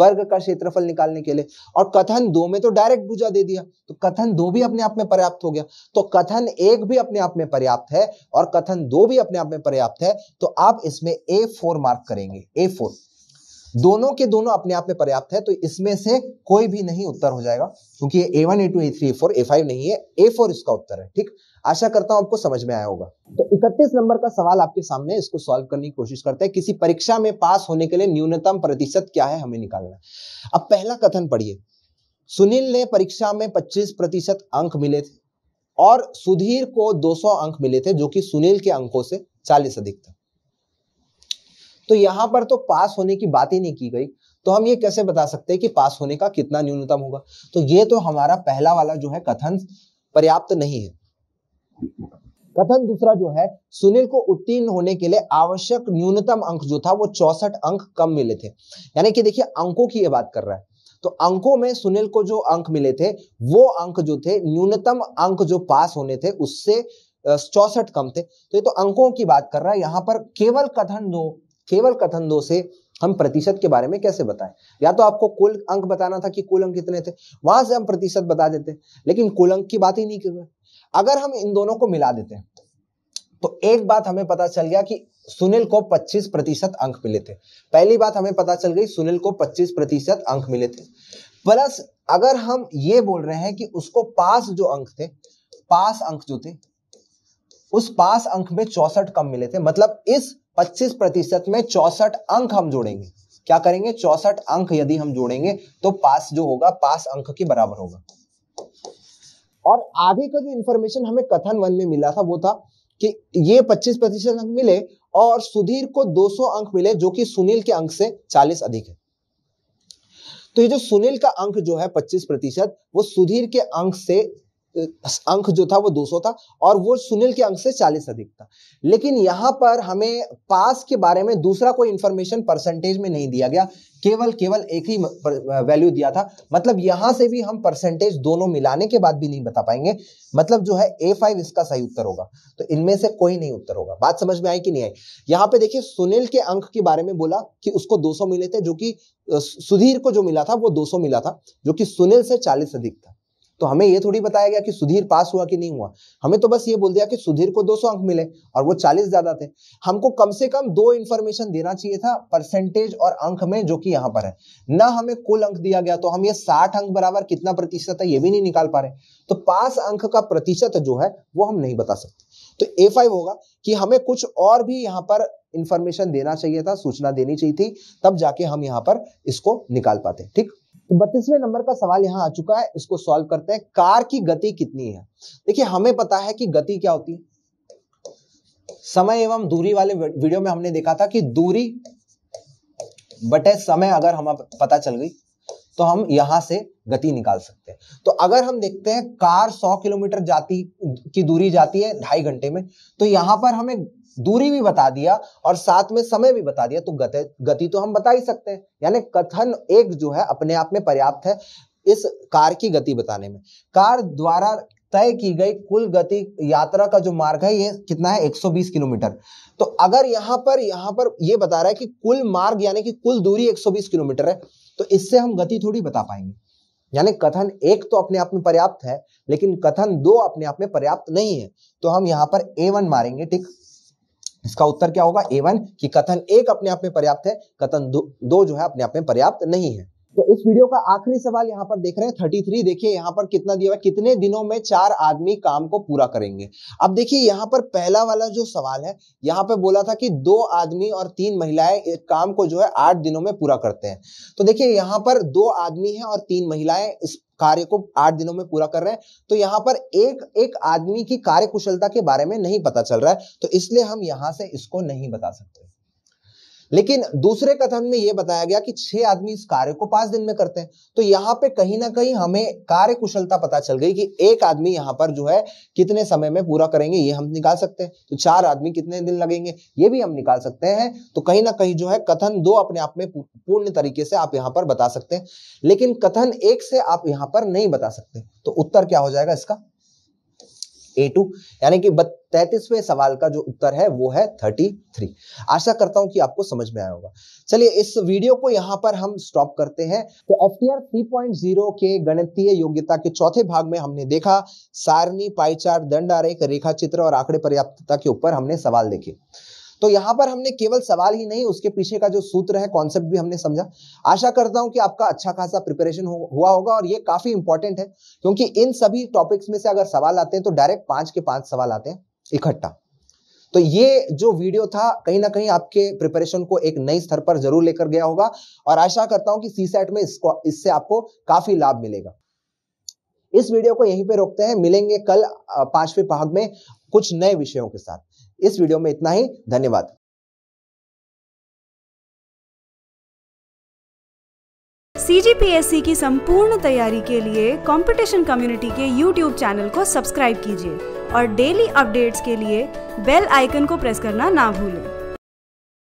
वर्ग का क्षेत्रफल निकालने के लिए और कथन दो में तो डायरेक्ट भुजा दे दिया तो कथन दो भी अपने आप में पर्याप्त हो गया तो कथन एक भी अपने आप में पर्याप्त है और कथन दो भी अपने आप में पर्याप्त है तो आप इसमें ए फोर मार्क करेंगे ए फोर दोनों के दोनों अपने आप में पर्याप्त है तो इसमें से कोई भी नहीं उत्तर हो जाएगा क्योंकि A one A two A three A four A five नहीं है ए फोर इसका उत्तर है ठीक आशा करता हूं आपको समझ में आया होगा तो 31 नंबर का सवाल आपके सामने इसको सॉल्व करने की कोशिश करते हैं किसी परीक्षा में पास होने के लिए न्यूनतम प्रतिशत क्या है हमें निकालना अब पहला कथन पढ़िए सुनील ने परीक्षा में 25 प्रतिशत अंक मिले थे और सुधीर को 200 अंक मिले थे जो कि सुनील के अंकों से 40 अधिक था तो यहाँ पर तो पास होने की बात ही नहीं की गई तो हम ये कैसे बता सकते हैं कि पास होने का कितना न्यूनतम होगा तो ये तो हमारा पहला वाला जो है कथन पर्याप्त नहीं है कथन दूसरा जो है सुनील को उत्तीर्ण होने के लिए आवश्यक न्यूनतम अंक जो था वो चौसठ अंक कम मिले थे यानी कि देखिए अंकों की ये बात कर रहा है तो अंकों में सुनील को जो अंक मिले थे वो अंक जो थे न्यूनतम अंक जो पास होने थे उससे चौसठ कम थे तो ये तो अंकों की बात कर रहा है यहां पर केवल कथन दो केवल कथन दो से हम प्रतिशत के बारे में कैसे बताएं या तो आपको कुल अंक बताना था कि कुल अंक कितने थे वहां से हम प्रतिशत बता देते लेकिन कुल अंक की बात ही नहीं कर अगर हम इन दोनों को मिला देते तो एक बात हमें पता चल गया कि सुनील को 25 प्रतिशत अंक मिले थे पहली बात हमें पता चल गई सुनील को 25 प्रतिशत अंक मिले थे प्लस अगर हम ये बोल रहे हैं कि उसको पास जो अंक थे पास अंक जो थे उस पास अंक में चौसठ कम मिले थे मतलब इस पच्चीस प्रतिशत में चौसठ अंक हम जोड़ेंगे क्या करेंगे चौसठ अंक यदि हम जोड़ेंगे तो पास जो होगा पास अंक के बराबर होगा और आगे का जो इंफॉर्मेशन हमें कथन वन में मिला था वो था कि ये 25 प्रतिशत अंक मिले और सुधीर को 200 अंक मिले जो कि सुनील के अंक से 40 अधिक है तो ये जो सुनील का अंक जो है 25 प्रतिशत वो सुधीर के अंक से अंक जो था वो 200 था और वो सुनील के अंक से 40 अधिक था लेकिन यहाँ पर हमें पास के बारे में दूसरा कोई इन्फॉर्मेशन परसेंटेज में नहीं दिया गया केवल केवल एक ही वैल्यू दिया था मतलब यहां से भी हम परसेंटेज दोनों मिलाने के बाद भी नहीं बता पाएंगे मतलब जो है ए फाइव इसका सही उत्तर होगा तो इनमें से कोई नहीं उत्तर होगा बात समझ में आई कि नहीं आई यहाँ पे देखिए सुनील के अंक के बारे में बोला कि उसको 200 मिले थे जो कि सुधीर को जो मिला था वो 200 मिला था जो कि सुनील से 40 अधिक था तो हमें ये थोड़ी बताया गया कि सुधीर पास हुआ कि नहीं हुआ हमें तो बस ये बोल दिया कि सुधीर को 200 अंक मिले और वो 40 ज्यादा थे हमको कम से कम दो इन्फॉर्मेशन देना चाहिए था परसेंटेज और अंक में जो कि यहाँ पर है ना हमें कुल अंक दिया गया तो हम ये साठ अंक बराबर कितना प्रतिशत है ये भी नहीं निकाल पा रहे तो पास अंक का प्रतिशत जो है वो हम नहीं बता सकते तो ए फाइव होगा कि हमें कुछ और भी यहाँ पर इंफॉर्मेशन देना चाहिए था सूचना देनी चाहिए थी तब जाके हम यहाँ पर इसको निकाल पाते ठीक तो बत्तीसवें नंबर का सवाल यहाँ आ चुका है इसको सॉल्व करते हैं कार की गति कितनी है देखिए हमें पता है कि गति क्या होती है समय एवं दूरी वाले वीडियो में हमने देखा था कि दूरी बटे समय अगर हमें पता चल गई तो हम यहां से गति निकाल सकते हैं तो अगर हम देखते हैं कार 100 किलोमीटर जाती की दूरी जाती है ढाई घंटे में तो यहां पर हमें दूरी भी बता दिया और साथ में समय भी बता दिया तो गति गति तो हम बता ही सकते हैं यानी कथन एक जो है अपने आप में पर्याप्त है इस कार की गति बताने में कार द्वारा तय की गई कुल गति यात्रा का जो मार्ग है ये कितना है 120 किलोमीटर तो अगर यहाँ पर यहाँ पर ये बता रहा है कि कुल मार्ग यानी कि कुल दूरी 120 किलोमीटर है तो इससे हम गति थोड़ी बता पाएंगे यानी कथन एक तो अपने आप में पर्याप्त है लेकिन कथन दो अपने आप में पर्याप्त नहीं है तो हम यहाँ पर ए वन मारेंगे ठीक इसका उत्तर क्या होगा ए वन की कथन एक अपने आप में पर्याप्त है कथन दो, दो जो है अपने आप में पर्याप्त नहीं है तो इस वीडियो का आखिरी सवाल यहाँ पर देख रहे हैं थर्टी थ्री देखिए यहाँ पर कितना दिया हुआ है कितने दिनों में चार आदमी काम को पूरा करेंगे अब देखिए यहाँ पर पहला वाला जो सवाल है यहाँ पर बोला था कि दो आदमी और तीन महिलाएं काम को जो है आठ दिनों में पूरा करते हैं तो देखिए यहाँ पर दो आदमी है और तीन महिलाएं इस कार्य को आठ दिनों में पूरा कर रहे हैं तो यहाँ पर एक एक आदमी की कार्य कुशलता के बारे में नहीं पता चल रहा है तो इसलिए हम यहाँ से इसको नहीं बता सकते लेकिन दूसरे कथन में यह बताया गया कि छह आदमी इस कार्य को पांच दिन में करते हैं तो यहाँ पे कहीं ना कहीं हमें कार्य कुशलता पता चल गई कि एक आदमी यहाँ पर जो है कितने समय में पूरा करेंगे ये हम निकाल सकते हैं तो चार आदमी कितने दिन लगेंगे ये भी हम निकाल सकते हैं तो कहीं ना कहीं जो है कथन दो अपने आप में पूर्ण तरीके से आप यहाँ पर बता सकते हैं लेकिन कथन एक से आप यहाँ पर नहीं बता सकते तो उत्तर क्या हो जाएगा इसका ए टू यानी कि तैतीसवें सवाल का जो उत्तर है वो है थर्टी थ्री आशा करता हूं कि आपको समझ में आया होगा चलिए इस वीडियो को यहां पर हम स्टॉप करते हैं तो F T R three point zero के गणितीय योग्यता के चौथे भाग में हमने देखा सारणी पाईचार दंड आरेख रेखा चित्र और आंकड़े पर्याप्तता के ऊपर हमने सवाल देखे तो यहां पर हमने केवल सवाल ही नहीं उसके पीछे का जो सूत्र है कॉन्सेप्ट भी हमने समझा आशा करता हूं कि आपका अच्छा खासा प्रिपरेशन हो, हुआ होगा और ये काफी इंपॉर्टेंट है क्योंकि इन सभी टॉपिक्स में से अगर सवाल आते हैं तो डायरेक्ट पांच के पांच सवाल आते हैं इकट्ठा तो ये जो वीडियो था कहीं ना कहीं आपके प्रिपरेशन को एक नई स्तर पर जरूर लेकर गया होगा और आशा करता हूं कि सी सेट में इसको इससे आपको काफी लाभ मिलेगा इस वीडियो को यहीं पे रोकते हैं मिलेंगे कल पांचवें भाग में कुछ नए विषयों के साथ इस वीडियो में इतना ही धन्यवाद सीजीपीएससी की संपूर्ण तैयारी के लिए कंपटीशन कम्युनिटी के यूट्यूब चैनल को सब्सक्राइब कीजिए और डेली अपडेट्स के लिए बेल आइकन को प्रेस करना ना भूलें